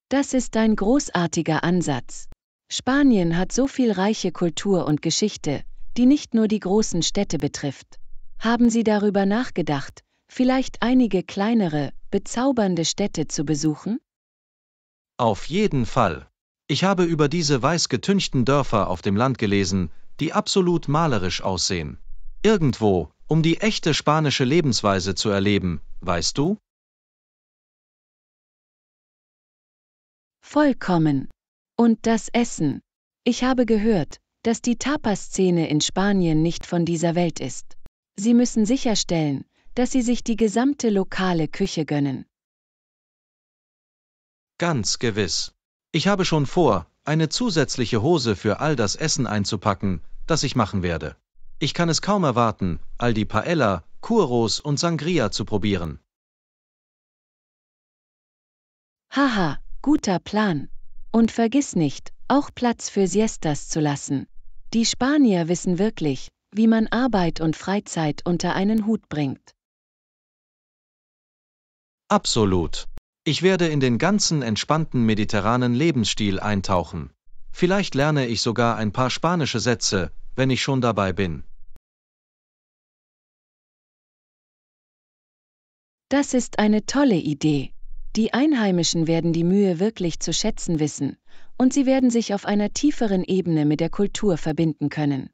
Das ist ein großartiger Ansatz. Spanien hat so viel reiche Kultur und Geschichte, die nicht nur die großen Städte betrifft. Haben Sie darüber nachgedacht, vielleicht einige kleinere, bezaubernde Städte zu besuchen? Auf jeden Fall. Ich habe über diese weiß getünchten Dörfer auf dem Land gelesen, die absolut malerisch aussehen. Irgendwo, um die echte spanische Lebensweise zu erleben, weißt du? Vollkommen. Und das Essen. Ich habe gehört, dass die Tapas-Szene in Spanien nicht von dieser Welt ist. Sie müssen sicherstellen, dass sie sich die gesamte lokale Küche gönnen. Ganz gewiss. Ich habe schon vor, eine zusätzliche Hose für all das Essen einzupacken, das ich machen werde. Ich kann es kaum erwarten, all die Paella, Kuros und Sangria zu probieren. Haha, guter Plan. Und vergiss nicht, auch Platz für Siestas zu lassen. Die Spanier wissen wirklich, wie man Arbeit und Freizeit unter einen Hut bringt. Absolut. Ich werde in den ganzen entspannten mediterranen Lebensstil eintauchen. Vielleicht lerne ich sogar ein paar spanische Sätze, wenn ich schon dabei bin. Das ist eine tolle Idee. Die Einheimischen werden die Mühe wirklich zu schätzen wissen und sie werden sich auf einer tieferen Ebene mit der Kultur verbinden können.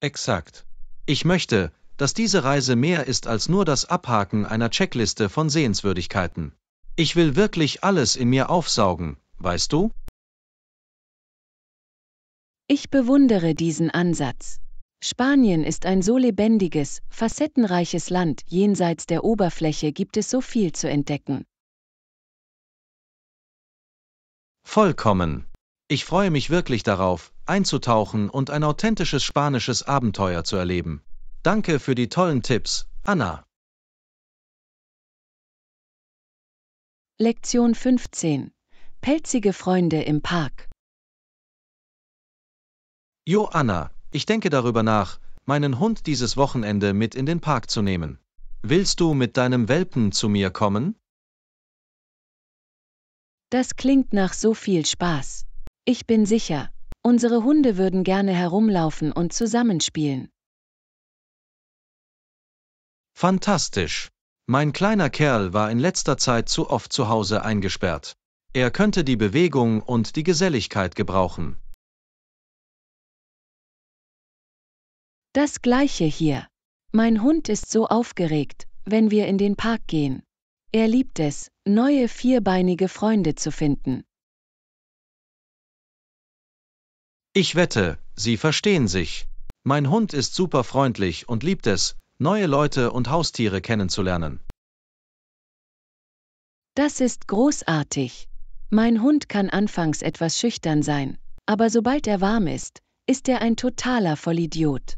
Exakt. Ich möchte, dass diese Reise mehr ist als nur das Abhaken einer Checkliste von Sehenswürdigkeiten. Ich will wirklich alles in mir aufsaugen, weißt du? Ich bewundere diesen Ansatz. Spanien ist ein so lebendiges, facettenreiches Land, jenseits der Oberfläche gibt es so viel zu entdecken. Vollkommen. Ich freue mich wirklich darauf, einzutauchen und ein authentisches spanisches Abenteuer zu erleben. Danke für die tollen Tipps, Anna. Lektion 15. Pelzige Freunde im Park. Joanna, ich denke darüber nach, meinen Hund dieses Wochenende mit in den Park zu nehmen. Willst du mit deinem Welpen zu mir kommen? Das klingt nach so viel Spaß. Ich bin sicher, unsere Hunde würden gerne herumlaufen und zusammenspielen. Fantastisch. Mein kleiner Kerl war in letzter Zeit zu oft zu Hause eingesperrt. Er könnte die Bewegung und die Geselligkeit gebrauchen. Das gleiche hier. Mein Hund ist so aufgeregt, wenn wir in den Park gehen. Er liebt es, neue vierbeinige Freunde zu finden. Ich wette, Sie verstehen sich. Mein Hund ist super freundlich und liebt es, neue Leute und Haustiere kennenzulernen. Das ist großartig. Mein Hund kann anfangs etwas schüchtern sein, aber sobald er warm ist, ist er ein totaler Vollidiot.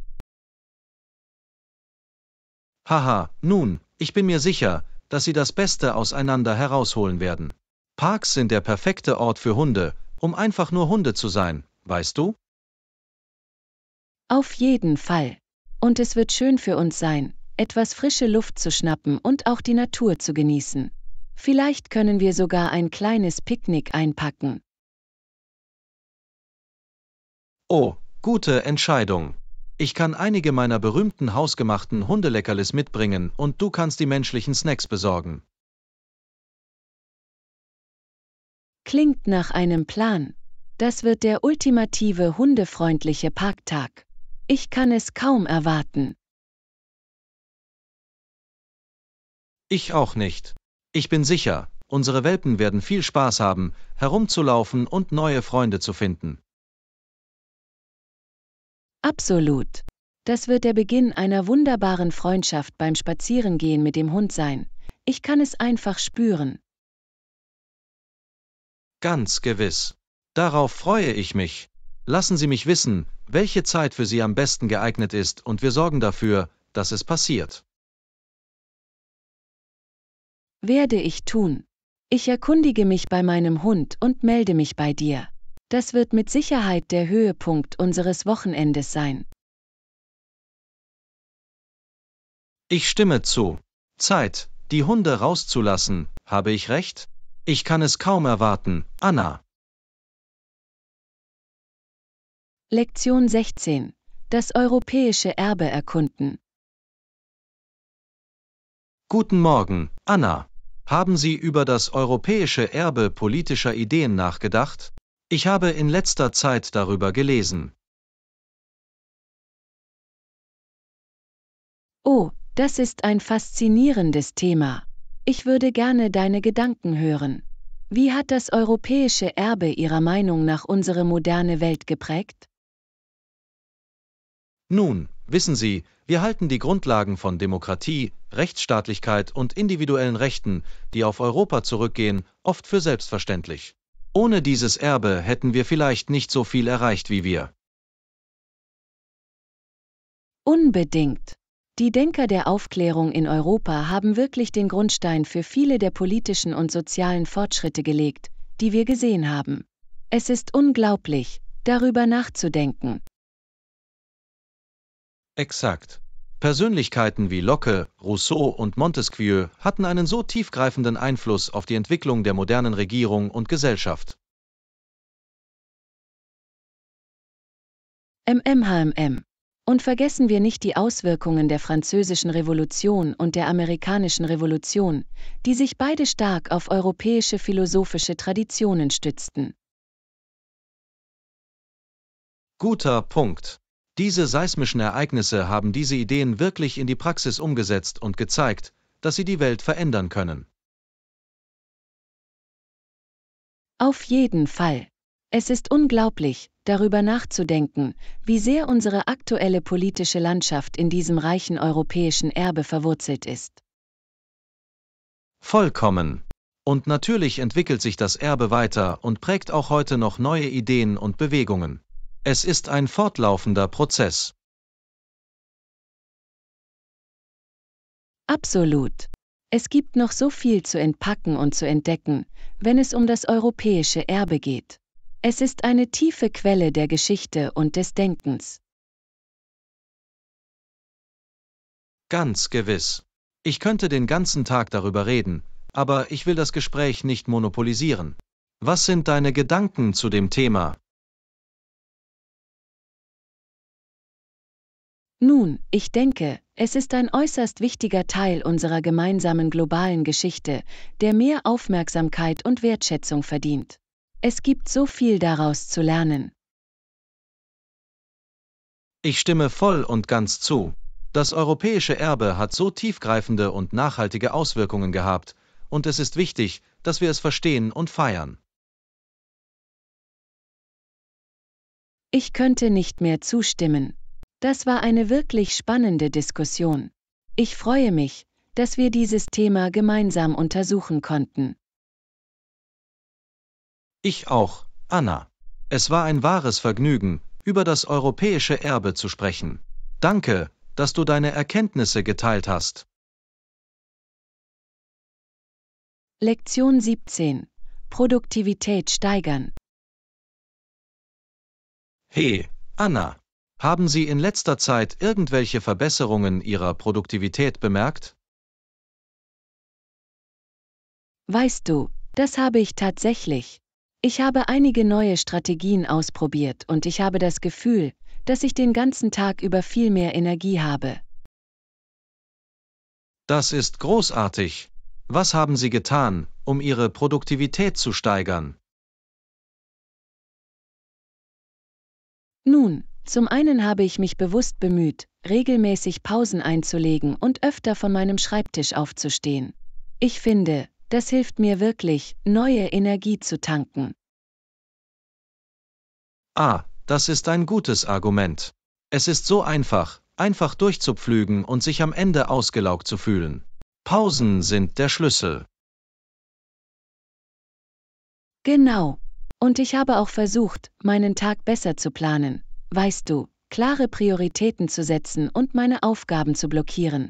Haha, nun, ich bin mir sicher, dass sie das Beste auseinander herausholen werden. Parks sind der perfekte Ort für Hunde, um einfach nur Hunde zu sein, weißt du? Auf jeden Fall. Und es wird schön für uns sein, etwas frische Luft zu schnappen und auch die Natur zu genießen. Vielleicht können wir sogar ein kleines Picknick einpacken. Oh, gute Entscheidung. Ich kann einige meiner berühmten hausgemachten Hundeleckerlis mitbringen und du kannst die menschlichen Snacks besorgen. Klingt nach einem Plan. Das wird der ultimative hundefreundliche Parktag. Ich kann es kaum erwarten. Ich auch nicht. Ich bin sicher, unsere Welpen werden viel Spaß haben, herumzulaufen und neue Freunde zu finden. Absolut. Das wird der Beginn einer wunderbaren Freundschaft beim Spazierengehen mit dem Hund sein. Ich kann es einfach spüren. Ganz gewiss. Darauf freue ich mich. Lassen Sie mich wissen, welche Zeit für Sie am besten geeignet ist und wir sorgen dafür, dass es passiert. Werde ich tun. Ich erkundige mich bei meinem Hund und melde mich bei dir. Das wird mit Sicherheit der Höhepunkt unseres Wochenendes sein. Ich stimme zu. Zeit, die Hunde rauszulassen, habe ich recht? Ich kann es kaum erwarten, Anna. Lektion 16. Das europäische Erbe erkunden. Guten Morgen, Anna. Haben Sie über das europäische Erbe politischer Ideen nachgedacht? Ich habe in letzter Zeit darüber gelesen. Oh, das ist ein faszinierendes Thema. Ich würde gerne deine Gedanken hören. Wie hat das europäische Erbe Ihrer Meinung nach unsere moderne Welt geprägt? Nun, wissen Sie, wir halten die Grundlagen von Demokratie, Rechtsstaatlichkeit und individuellen Rechten, die auf Europa zurückgehen, oft für selbstverständlich. Ohne dieses Erbe hätten wir vielleicht nicht so viel erreicht wie wir. Unbedingt. Die Denker der Aufklärung in Europa haben wirklich den Grundstein für viele der politischen und sozialen Fortschritte gelegt, die wir gesehen haben. Es ist unglaublich, darüber nachzudenken. Exakt. Persönlichkeiten wie Locke, Rousseau und Montesquieu hatten einen so tiefgreifenden Einfluss auf die Entwicklung der modernen Regierung und Gesellschaft. MMHMM. Und vergessen wir nicht die Auswirkungen der Französischen Revolution und der Amerikanischen Revolution, die sich beide stark auf europäische philosophische Traditionen stützten. Guter Punkt. Diese seismischen Ereignisse haben diese Ideen wirklich in die Praxis umgesetzt und gezeigt, dass sie die Welt verändern können. Auf jeden Fall. Es ist unglaublich, darüber nachzudenken, wie sehr unsere aktuelle politische Landschaft in diesem reichen europäischen Erbe verwurzelt ist. Vollkommen. Und natürlich entwickelt sich das Erbe weiter und prägt auch heute noch neue Ideen und Bewegungen. Es ist ein fortlaufender Prozess. Absolut. Es gibt noch so viel zu entpacken und zu entdecken, wenn es um das europäische Erbe geht. Es ist eine tiefe Quelle der Geschichte und des Denkens. Ganz gewiss. Ich könnte den ganzen Tag darüber reden, aber ich will das Gespräch nicht monopolisieren. Was sind deine Gedanken zu dem Thema? Nun, ich denke, es ist ein äußerst wichtiger Teil unserer gemeinsamen globalen Geschichte, der mehr Aufmerksamkeit und Wertschätzung verdient. Es gibt so viel daraus zu lernen. Ich stimme voll und ganz zu. Das europäische Erbe hat so tiefgreifende und nachhaltige Auswirkungen gehabt, und es ist wichtig, dass wir es verstehen und feiern. Ich könnte nicht mehr zustimmen, das war eine wirklich spannende Diskussion. Ich freue mich, dass wir dieses Thema gemeinsam untersuchen konnten. Ich auch, Anna. Es war ein wahres Vergnügen, über das europäische Erbe zu sprechen. Danke, dass du deine Erkenntnisse geteilt hast. Lektion 17. Produktivität steigern. Hey, Anna. Haben Sie in letzter Zeit irgendwelche Verbesserungen Ihrer Produktivität bemerkt? Weißt du, das habe ich tatsächlich. Ich habe einige neue Strategien ausprobiert und ich habe das Gefühl, dass ich den ganzen Tag über viel mehr Energie habe. Das ist großartig. Was haben Sie getan, um Ihre Produktivität zu steigern? Nun, zum einen habe ich mich bewusst bemüht, regelmäßig Pausen einzulegen und öfter von meinem Schreibtisch aufzustehen. Ich finde, das hilft mir wirklich, neue Energie zu tanken. Ah, das ist ein gutes Argument. Es ist so einfach, einfach durchzupflügen und sich am Ende ausgelaugt zu fühlen. Pausen sind der Schlüssel. Genau. Und ich habe auch versucht, meinen Tag besser zu planen weißt du, klare Prioritäten zu setzen und meine Aufgaben zu blockieren.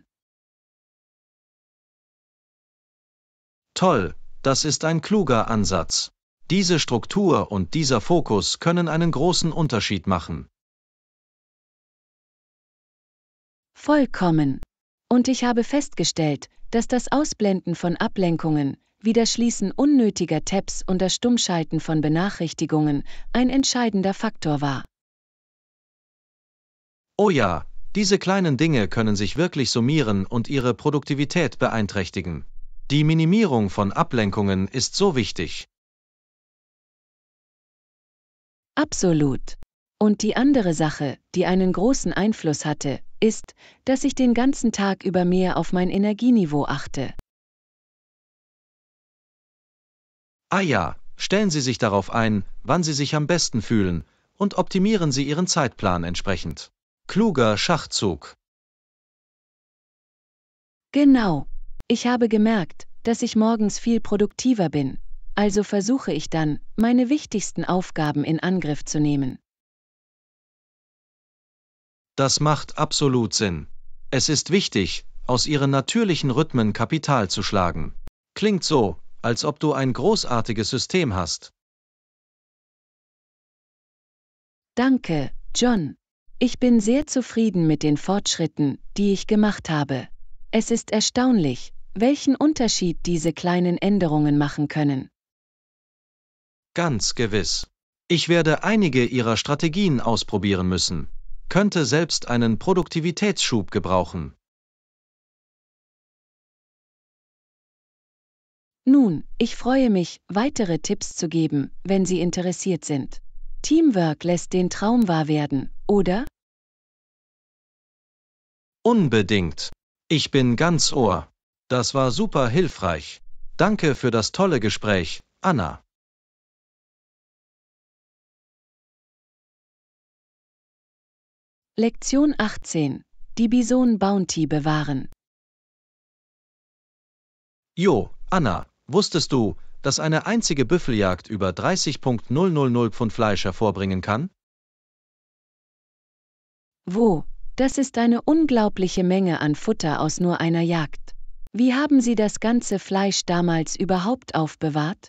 Toll, das ist ein kluger Ansatz. Diese Struktur und dieser Fokus können einen großen Unterschied machen. Vollkommen. Und ich habe festgestellt, dass das Ausblenden von Ablenkungen, wieder Schließen unnötiger Tabs und das Stummschalten von Benachrichtigungen ein entscheidender Faktor war. Oh ja, diese kleinen Dinge können sich wirklich summieren und ihre Produktivität beeinträchtigen. Die Minimierung von Ablenkungen ist so wichtig. Absolut. Und die andere Sache, die einen großen Einfluss hatte, ist, dass ich den ganzen Tag über mehr auf mein Energieniveau achte. Ah ja, stellen Sie sich darauf ein, wann Sie sich am besten fühlen, und optimieren Sie Ihren Zeitplan entsprechend. Kluger Schachzug. Genau. Ich habe gemerkt, dass ich morgens viel produktiver bin, also versuche ich dann, meine wichtigsten Aufgaben in Angriff zu nehmen. Das macht absolut Sinn. Es ist wichtig, aus ihren natürlichen Rhythmen Kapital zu schlagen. Klingt so, als ob du ein großartiges System hast. Danke, John. Ich bin sehr zufrieden mit den Fortschritten, die ich gemacht habe. Es ist erstaunlich, welchen Unterschied diese kleinen Änderungen machen können. Ganz gewiss. Ich werde einige Ihrer Strategien ausprobieren müssen. Könnte selbst einen Produktivitätsschub gebrauchen. Nun, ich freue mich, weitere Tipps zu geben, wenn Sie interessiert sind. Teamwork lässt den Traum wahr werden, oder? Unbedingt. Ich bin ganz Ohr. Das war super hilfreich. Danke für das tolle Gespräch, Anna. Lektion 18. Die Bison Bounty bewahren. Jo, Anna, wusstest du, dass eine einzige Büffeljagd über 30.000 Pfund Fleisch hervorbringen kann? Wo? Das ist eine unglaubliche Menge an Futter aus nur einer Jagd. Wie haben Sie das ganze Fleisch damals überhaupt aufbewahrt?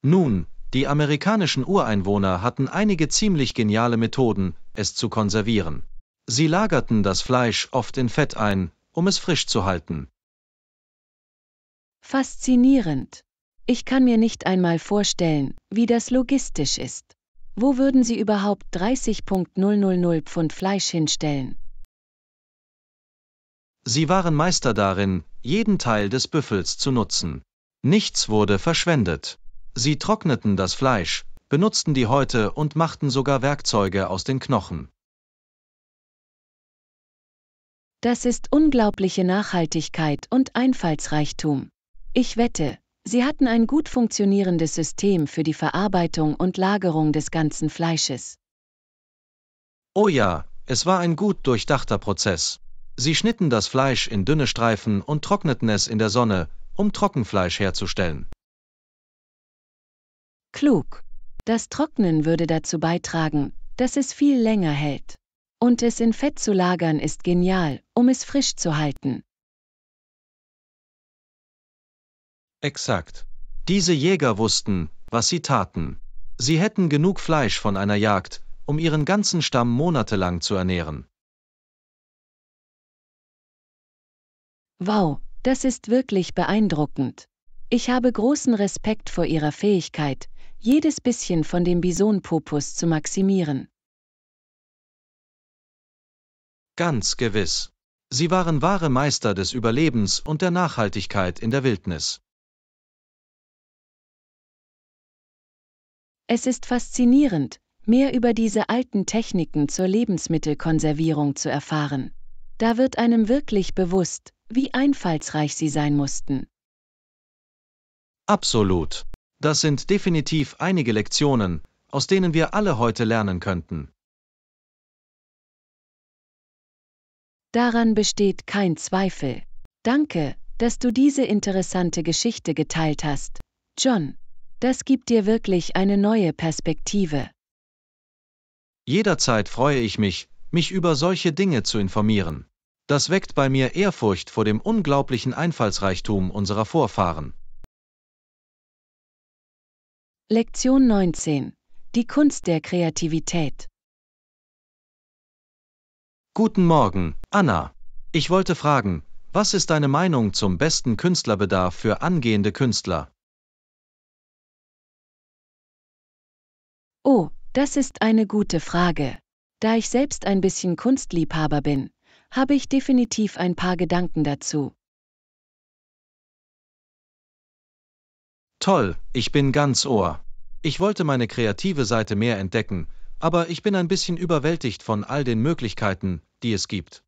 Nun, die amerikanischen Ureinwohner hatten einige ziemlich geniale Methoden, es zu konservieren. Sie lagerten das Fleisch oft in Fett ein, um es frisch zu halten. Faszinierend. Ich kann mir nicht einmal vorstellen, wie das logistisch ist. Wo würden Sie überhaupt 30.000 Pfund Fleisch hinstellen? Sie waren Meister darin, jeden Teil des Büffels zu nutzen. Nichts wurde verschwendet. Sie trockneten das Fleisch, benutzten die Häute und machten sogar Werkzeuge aus den Knochen. Das ist unglaubliche Nachhaltigkeit und Einfallsreichtum. Ich wette, sie hatten ein gut funktionierendes System für die Verarbeitung und Lagerung des ganzen Fleisches. Oh ja, es war ein gut durchdachter Prozess. Sie schnitten das Fleisch in dünne Streifen und trockneten es in der Sonne, um Trockenfleisch herzustellen. Klug. Das Trocknen würde dazu beitragen, dass es viel länger hält. Und es in Fett zu lagern ist genial, um es frisch zu halten. Exakt. Diese Jäger wussten, was sie taten. Sie hätten genug Fleisch von einer Jagd, um ihren ganzen Stamm monatelang zu ernähren. Wow, das ist wirklich beeindruckend. Ich habe großen Respekt vor ihrer Fähigkeit, jedes bisschen von dem Bisonpopus zu maximieren. Ganz gewiss. Sie waren wahre Meister des Überlebens und der Nachhaltigkeit in der Wildnis. Es ist faszinierend, mehr über diese alten Techniken zur Lebensmittelkonservierung zu erfahren. Da wird einem wirklich bewusst, wie einfallsreich sie sein mussten. Absolut. Das sind definitiv einige Lektionen, aus denen wir alle heute lernen könnten. Daran besteht kein Zweifel. Danke, dass du diese interessante Geschichte geteilt hast, John. Das gibt dir wirklich eine neue Perspektive. Jederzeit freue ich mich, mich über solche Dinge zu informieren. Das weckt bei mir Ehrfurcht vor dem unglaublichen Einfallsreichtum unserer Vorfahren. Lektion 19. Die Kunst der Kreativität. Guten Morgen, Anna. Ich wollte fragen, was ist deine Meinung zum besten Künstlerbedarf für angehende Künstler? Oh, das ist eine gute Frage. Da ich selbst ein bisschen Kunstliebhaber bin, habe ich definitiv ein paar Gedanken dazu. Toll, ich bin ganz Ohr. Ich wollte meine kreative Seite mehr entdecken, aber ich bin ein bisschen überwältigt von all den Möglichkeiten, die es gibt.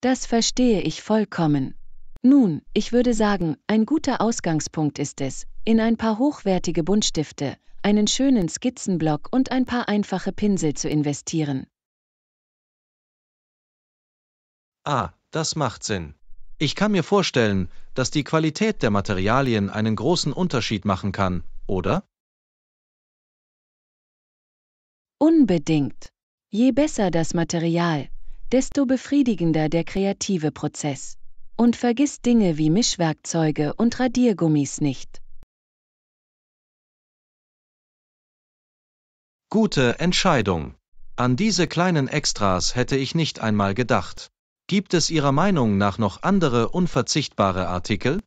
Das verstehe ich vollkommen. Nun, ich würde sagen, ein guter Ausgangspunkt ist es, in ein paar hochwertige Buntstifte, einen schönen Skizzenblock und ein paar einfache Pinsel zu investieren. Ah, das macht Sinn. Ich kann mir vorstellen, dass die Qualität der Materialien einen großen Unterschied machen kann, oder? Unbedingt. Je besser das Material, desto befriedigender der kreative Prozess. Und vergiss Dinge wie Mischwerkzeuge und Radiergummis nicht. Gute Entscheidung. An diese kleinen Extras hätte ich nicht einmal gedacht. Gibt es Ihrer Meinung nach noch andere unverzichtbare Artikel?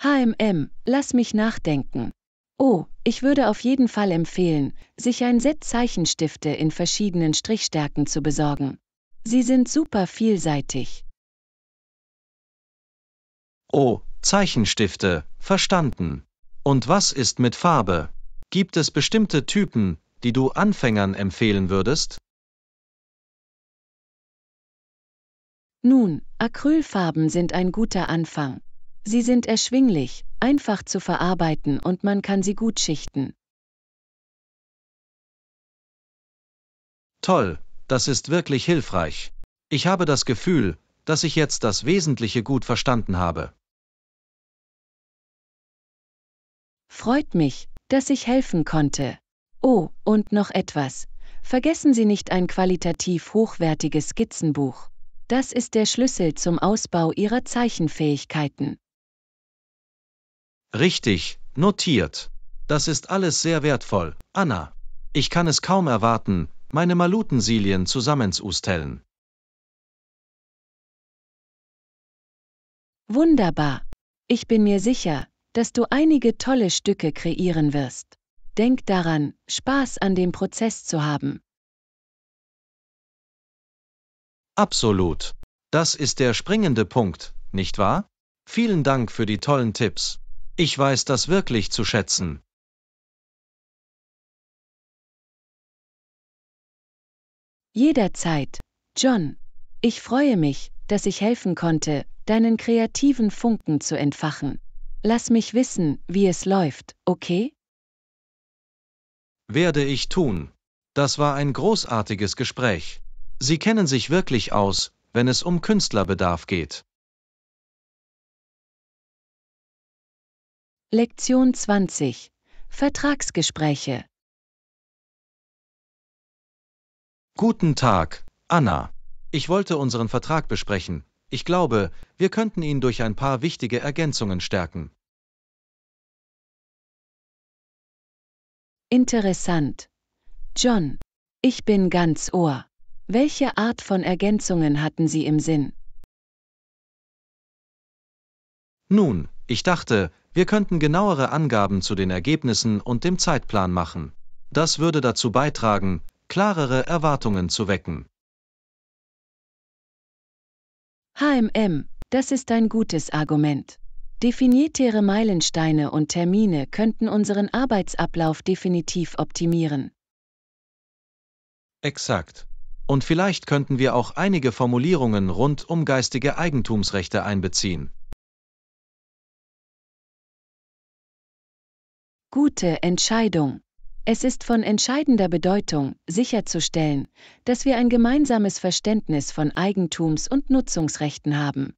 HMM, lass mich nachdenken. Oh, ich würde auf jeden Fall empfehlen, sich ein Set Zeichenstifte in verschiedenen Strichstärken zu besorgen. Sie sind super vielseitig. Oh, Zeichenstifte, verstanden. Und was ist mit Farbe? Gibt es bestimmte Typen, die du Anfängern empfehlen würdest? Nun, Acrylfarben sind ein guter Anfang. Sie sind erschwinglich, einfach zu verarbeiten und man kann sie gut schichten. Toll, das ist wirklich hilfreich. Ich habe das Gefühl, dass ich jetzt das Wesentliche gut verstanden habe. Freut mich, dass ich helfen konnte. Oh, und noch etwas. Vergessen Sie nicht ein qualitativ hochwertiges Skizzenbuch. Das ist der Schlüssel zum Ausbau Ihrer Zeichenfähigkeiten. Richtig, notiert. Das ist alles sehr wertvoll, Anna. Ich kann es kaum erwarten, meine Malutensilien zusammenustellen. Wunderbar! Ich bin mir sicher, dass du einige tolle Stücke kreieren wirst. Denk daran, Spaß an dem Prozess zu haben. Absolut. Das ist der springende Punkt, nicht wahr? Vielen Dank für die tollen Tipps. Ich weiß das wirklich zu schätzen. Jederzeit. John, ich freue mich, dass ich helfen konnte, deinen kreativen Funken zu entfachen. Lass mich wissen, wie es läuft, okay? Werde ich tun. Das war ein großartiges Gespräch. Sie kennen sich wirklich aus, wenn es um Künstlerbedarf geht. Lektion 20. Vertragsgespräche. Guten Tag, Anna. Ich wollte unseren Vertrag besprechen. Ich glaube, wir könnten ihn durch ein paar wichtige Ergänzungen stärken. Interessant. John, ich bin ganz Ohr. Welche Art von Ergänzungen hatten Sie im Sinn? Nun, ich dachte, wir könnten genauere Angaben zu den Ergebnissen und dem Zeitplan machen. Das würde dazu beitragen, klarere Erwartungen zu wecken. HMM, das ist ein gutes Argument. Definierte Meilensteine und Termine könnten unseren Arbeitsablauf definitiv optimieren. Exakt. Und vielleicht könnten wir auch einige Formulierungen rund um geistige Eigentumsrechte einbeziehen. Gute Entscheidung. Es ist von entscheidender Bedeutung, sicherzustellen, dass wir ein gemeinsames Verständnis von Eigentums- und Nutzungsrechten haben.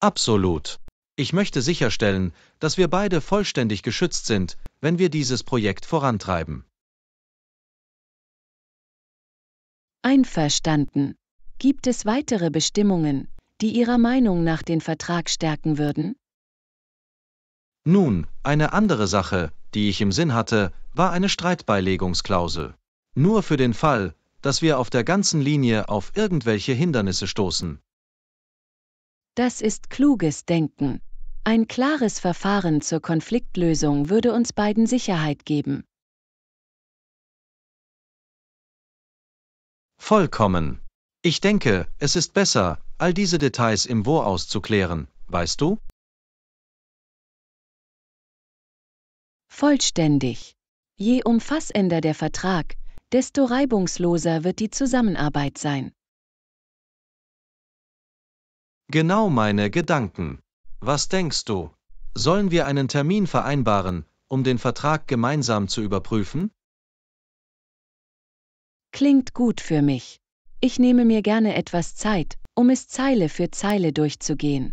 Absolut. Ich möchte sicherstellen, dass wir beide vollständig geschützt sind, wenn wir dieses Projekt vorantreiben. Einverstanden. Gibt es weitere Bestimmungen, die Ihrer Meinung nach den Vertrag stärken würden? Nun, eine andere Sache, die ich im Sinn hatte, war eine Streitbeilegungsklausel. Nur für den Fall, dass wir auf der ganzen Linie auf irgendwelche Hindernisse stoßen. Das ist kluges Denken. Ein klares Verfahren zur Konfliktlösung würde uns beiden Sicherheit geben. Vollkommen. Ich denke, es ist besser, all diese Details im Wo auszuklären, weißt du? vollständig. Je umfassender der Vertrag, desto reibungsloser wird die Zusammenarbeit sein. Genau meine Gedanken. Was denkst du? Sollen wir einen Termin vereinbaren, um den Vertrag gemeinsam zu überprüfen? Klingt gut für mich. Ich nehme mir gerne etwas Zeit, um es Zeile für Zeile durchzugehen.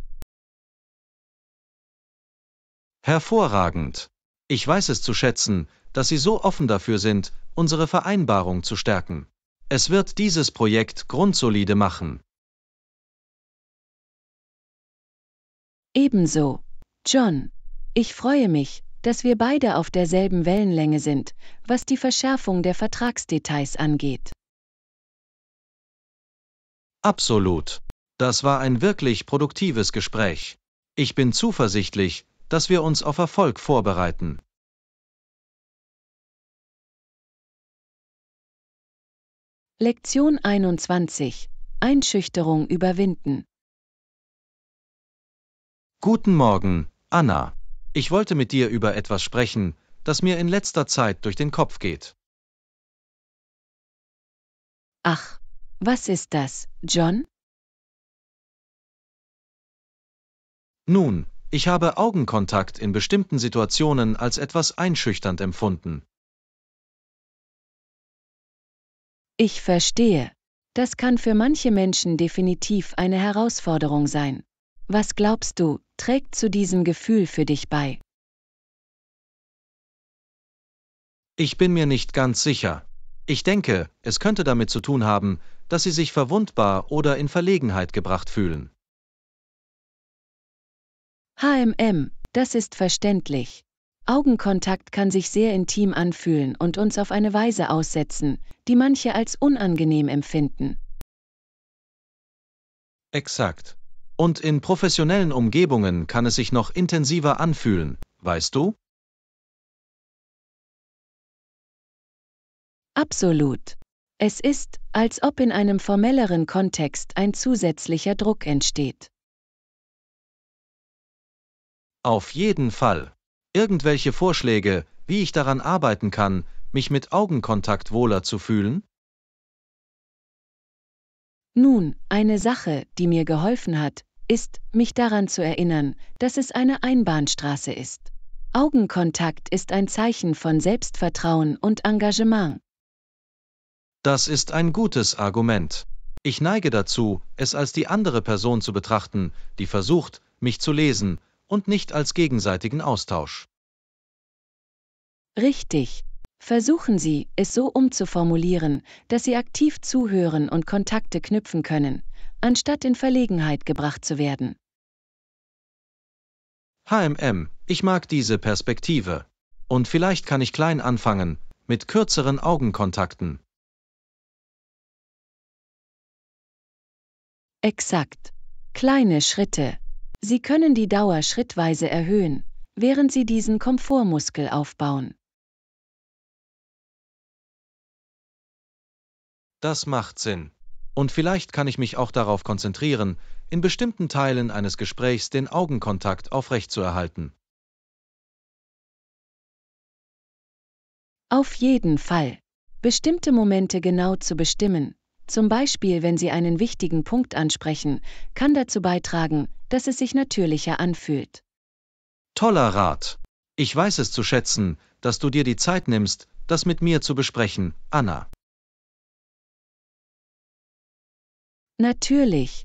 Hervorragend. Ich weiß es zu schätzen, dass Sie so offen dafür sind, unsere Vereinbarung zu stärken. Es wird dieses Projekt grundsolide machen. Ebenso. John, ich freue mich, dass wir beide auf derselben Wellenlänge sind, was die Verschärfung der Vertragsdetails angeht. Absolut. Das war ein wirklich produktives Gespräch. Ich bin zuversichtlich, dass wir uns auf Erfolg vorbereiten. Lektion 21 Einschüchterung überwinden. Guten Morgen, Anna. Ich wollte mit dir über etwas sprechen, das mir in letzter Zeit durch den Kopf geht. Ach, was ist das, John? Nun, ich habe Augenkontakt in bestimmten Situationen als etwas einschüchternd empfunden. Ich verstehe. Das kann für manche Menschen definitiv eine Herausforderung sein. Was glaubst du, trägt zu diesem Gefühl für dich bei? Ich bin mir nicht ganz sicher. Ich denke, es könnte damit zu tun haben, dass sie sich verwundbar oder in Verlegenheit gebracht fühlen. HMM, das ist verständlich. Augenkontakt kann sich sehr intim anfühlen und uns auf eine Weise aussetzen, die manche als unangenehm empfinden. Exakt. Und in professionellen Umgebungen kann es sich noch intensiver anfühlen, weißt du? Absolut. Es ist, als ob in einem formelleren Kontext ein zusätzlicher Druck entsteht. Auf jeden Fall. Irgendwelche Vorschläge, wie ich daran arbeiten kann, mich mit Augenkontakt wohler zu fühlen? Nun, eine Sache, die mir geholfen hat, ist, mich daran zu erinnern, dass es eine Einbahnstraße ist. Augenkontakt ist ein Zeichen von Selbstvertrauen und Engagement. Das ist ein gutes Argument. Ich neige dazu, es als die andere Person zu betrachten, die versucht, mich zu lesen, und nicht als gegenseitigen Austausch. Richtig. Versuchen Sie, es so umzuformulieren, dass Sie aktiv zuhören und Kontakte knüpfen können, anstatt in Verlegenheit gebracht zu werden. HMM, ich mag diese Perspektive. Und vielleicht kann ich klein anfangen, mit kürzeren Augenkontakten. Exakt. Kleine Schritte. Sie können die Dauer schrittweise erhöhen, während Sie diesen Komfortmuskel aufbauen. Das macht Sinn. Und vielleicht kann ich mich auch darauf konzentrieren, in bestimmten Teilen eines Gesprächs den Augenkontakt aufrechtzuerhalten. Auf jeden Fall. Bestimmte Momente genau zu bestimmen, zum Beispiel, wenn Sie einen wichtigen Punkt ansprechen, kann dazu beitragen, dass es sich natürlicher anfühlt. Toller Rat. Ich weiß es zu schätzen, dass du dir die Zeit nimmst, das mit mir zu besprechen, Anna. Natürlich.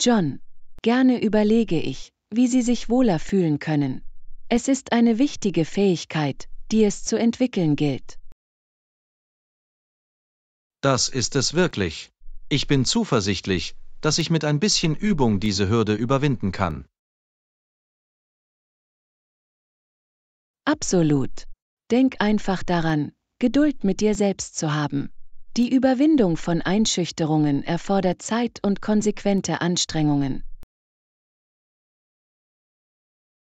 John. Gerne überlege ich, wie Sie sich wohler fühlen können. Es ist eine wichtige Fähigkeit, die es zu entwickeln gilt. Das ist es wirklich. Ich bin zuversichtlich, dass ich mit ein bisschen Übung diese Hürde überwinden kann. Absolut. Denk einfach daran, Geduld mit dir selbst zu haben. Die Überwindung von Einschüchterungen erfordert Zeit und konsequente Anstrengungen.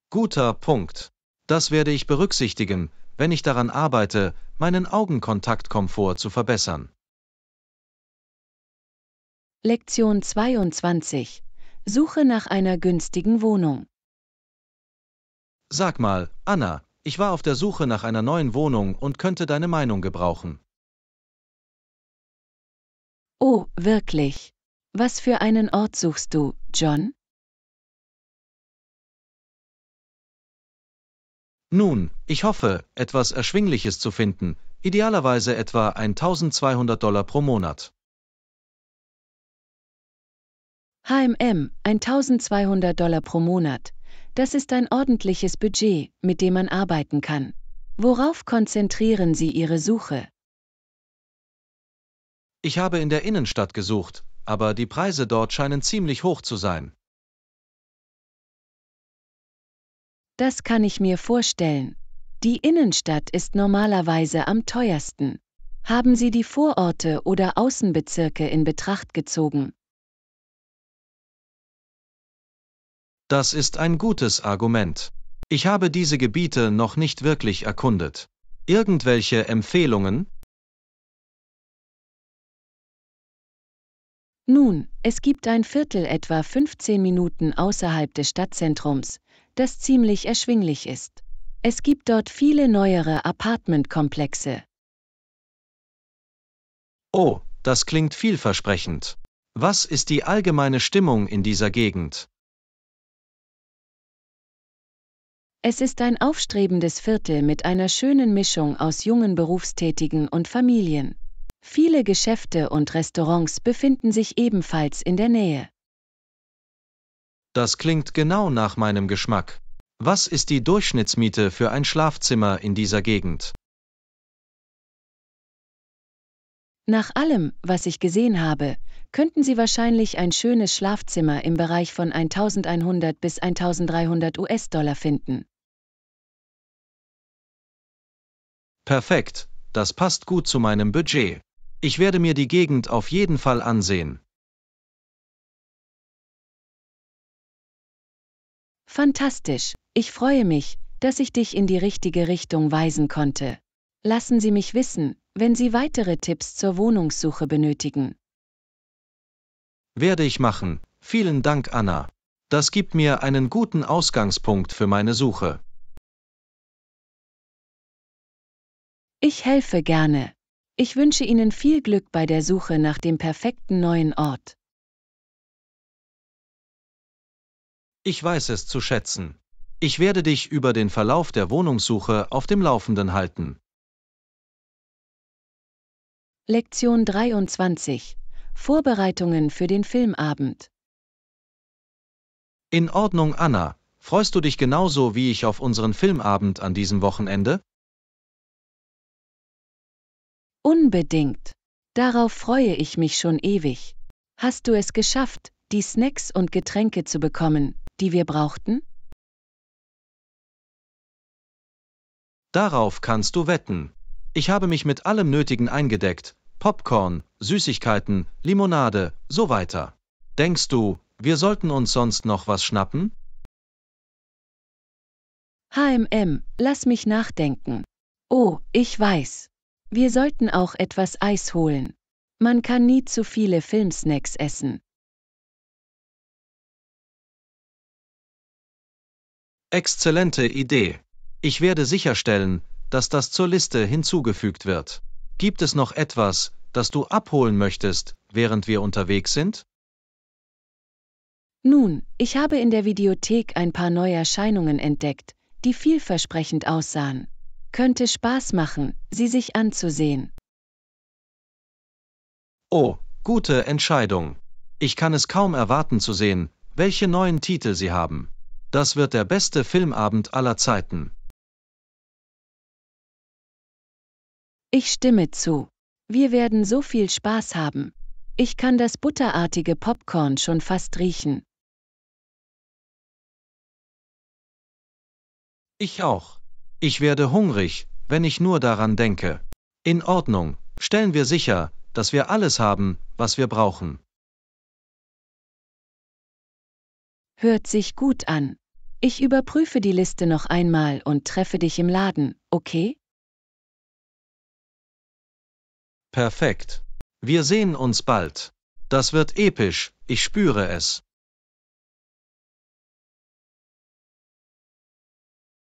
Guter Punkt. Das werde ich berücksichtigen, wenn ich daran arbeite, meinen Augenkontaktkomfort zu verbessern. Lektion 22. Suche nach einer günstigen Wohnung. Sag mal, Anna, ich war auf der Suche nach einer neuen Wohnung und könnte deine Meinung gebrauchen. Oh, wirklich. Was für einen Ort suchst du, John? Nun, ich hoffe, etwas Erschwingliches zu finden, idealerweise etwa 1200 Dollar pro Monat. HMM 1200 Dollar pro Monat. Das ist ein ordentliches Budget, mit dem man arbeiten kann. Worauf konzentrieren Sie Ihre Suche? Ich habe in der Innenstadt gesucht, aber die Preise dort scheinen ziemlich hoch zu sein. Das kann ich mir vorstellen. Die Innenstadt ist normalerweise am teuersten. Haben Sie die Vororte oder Außenbezirke in Betracht gezogen? Das ist ein gutes Argument. Ich habe diese Gebiete noch nicht wirklich erkundet. Irgendwelche Empfehlungen? Nun, es gibt ein Viertel etwa 15 Minuten außerhalb des Stadtzentrums, das ziemlich erschwinglich ist. Es gibt dort viele neuere Apartmentkomplexe. Oh, das klingt vielversprechend. Was ist die allgemeine Stimmung in dieser Gegend? Es ist ein aufstrebendes Viertel mit einer schönen Mischung aus jungen Berufstätigen und Familien. Viele Geschäfte und Restaurants befinden sich ebenfalls in der Nähe. Das klingt genau nach meinem Geschmack. Was ist die Durchschnittsmiete für ein Schlafzimmer in dieser Gegend? Nach allem, was ich gesehen habe, könnten Sie wahrscheinlich ein schönes Schlafzimmer im Bereich von 1100 bis 1300 US-Dollar finden. Perfekt, das passt gut zu meinem Budget. Ich werde mir die Gegend auf jeden Fall ansehen. Fantastisch, ich freue mich, dass ich dich in die richtige Richtung weisen konnte. Lassen Sie mich wissen, wenn Sie weitere Tipps zur Wohnungssuche benötigen. Werde ich machen. Vielen Dank, Anna. Das gibt mir einen guten Ausgangspunkt für meine Suche. Ich helfe gerne. Ich wünsche Ihnen viel Glück bei der Suche nach dem perfekten neuen Ort. Ich weiß es zu schätzen. Ich werde dich über den Verlauf der Wohnungssuche auf dem Laufenden halten. Lektion 23 Vorbereitungen für den Filmabend In Ordnung, Anna. Freust du dich genauso wie ich auf unseren Filmabend an diesem Wochenende? Unbedingt. Darauf freue ich mich schon ewig. Hast du es geschafft, die Snacks und Getränke zu bekommen, die wir brauchten? Darauf kannst du wetten. Ich habe mich mit allem Nötigen eingedeckt. Popcorn, Süßigkeiten, Limonade, so weiter. Denkst du, wir sollten uns sonst noch was schnappen? HMM, lass mich nachdenken. Oh, ich weiß. Wir sollten auch etwas Eis holen. Man kann nie zu viele Filmsnacks essen. Exzellente Idee. Ich werde sicherstellen, dass das zur Liste hinzugefügt wird. Gibt es noch etwas, das du abholen möchtest, während wir unterwegs sind? Nun, ich habe in der Videothek ein paar neue Erscheinungen entdeckt, die vielversprechend aussahen. Könnte Spaß machen, sie sich anzusehen. Oh, gute Entscheidung. Ich kann es kaum erwarten zu sehen, welche neuen Titel sie haben. Das wird der beste Filmabend aller Zeiten. Ich stimme zu. Wir werden so viel Spaß haben. Ich kann das butterartige Popcorn schon fast riechen. Ich auch. Ich werde hungrig, wenn ich nur daran denke. In Ordnung, stellen wir sicher, dass wir alles haben, was wir brauchen. Hört sich gut an. Ich überprüfe die Liste noch einmal und treffe dich im Laden, okay? Perfekt. Wir sehen uns bald. Das wird episch, ich spüre es.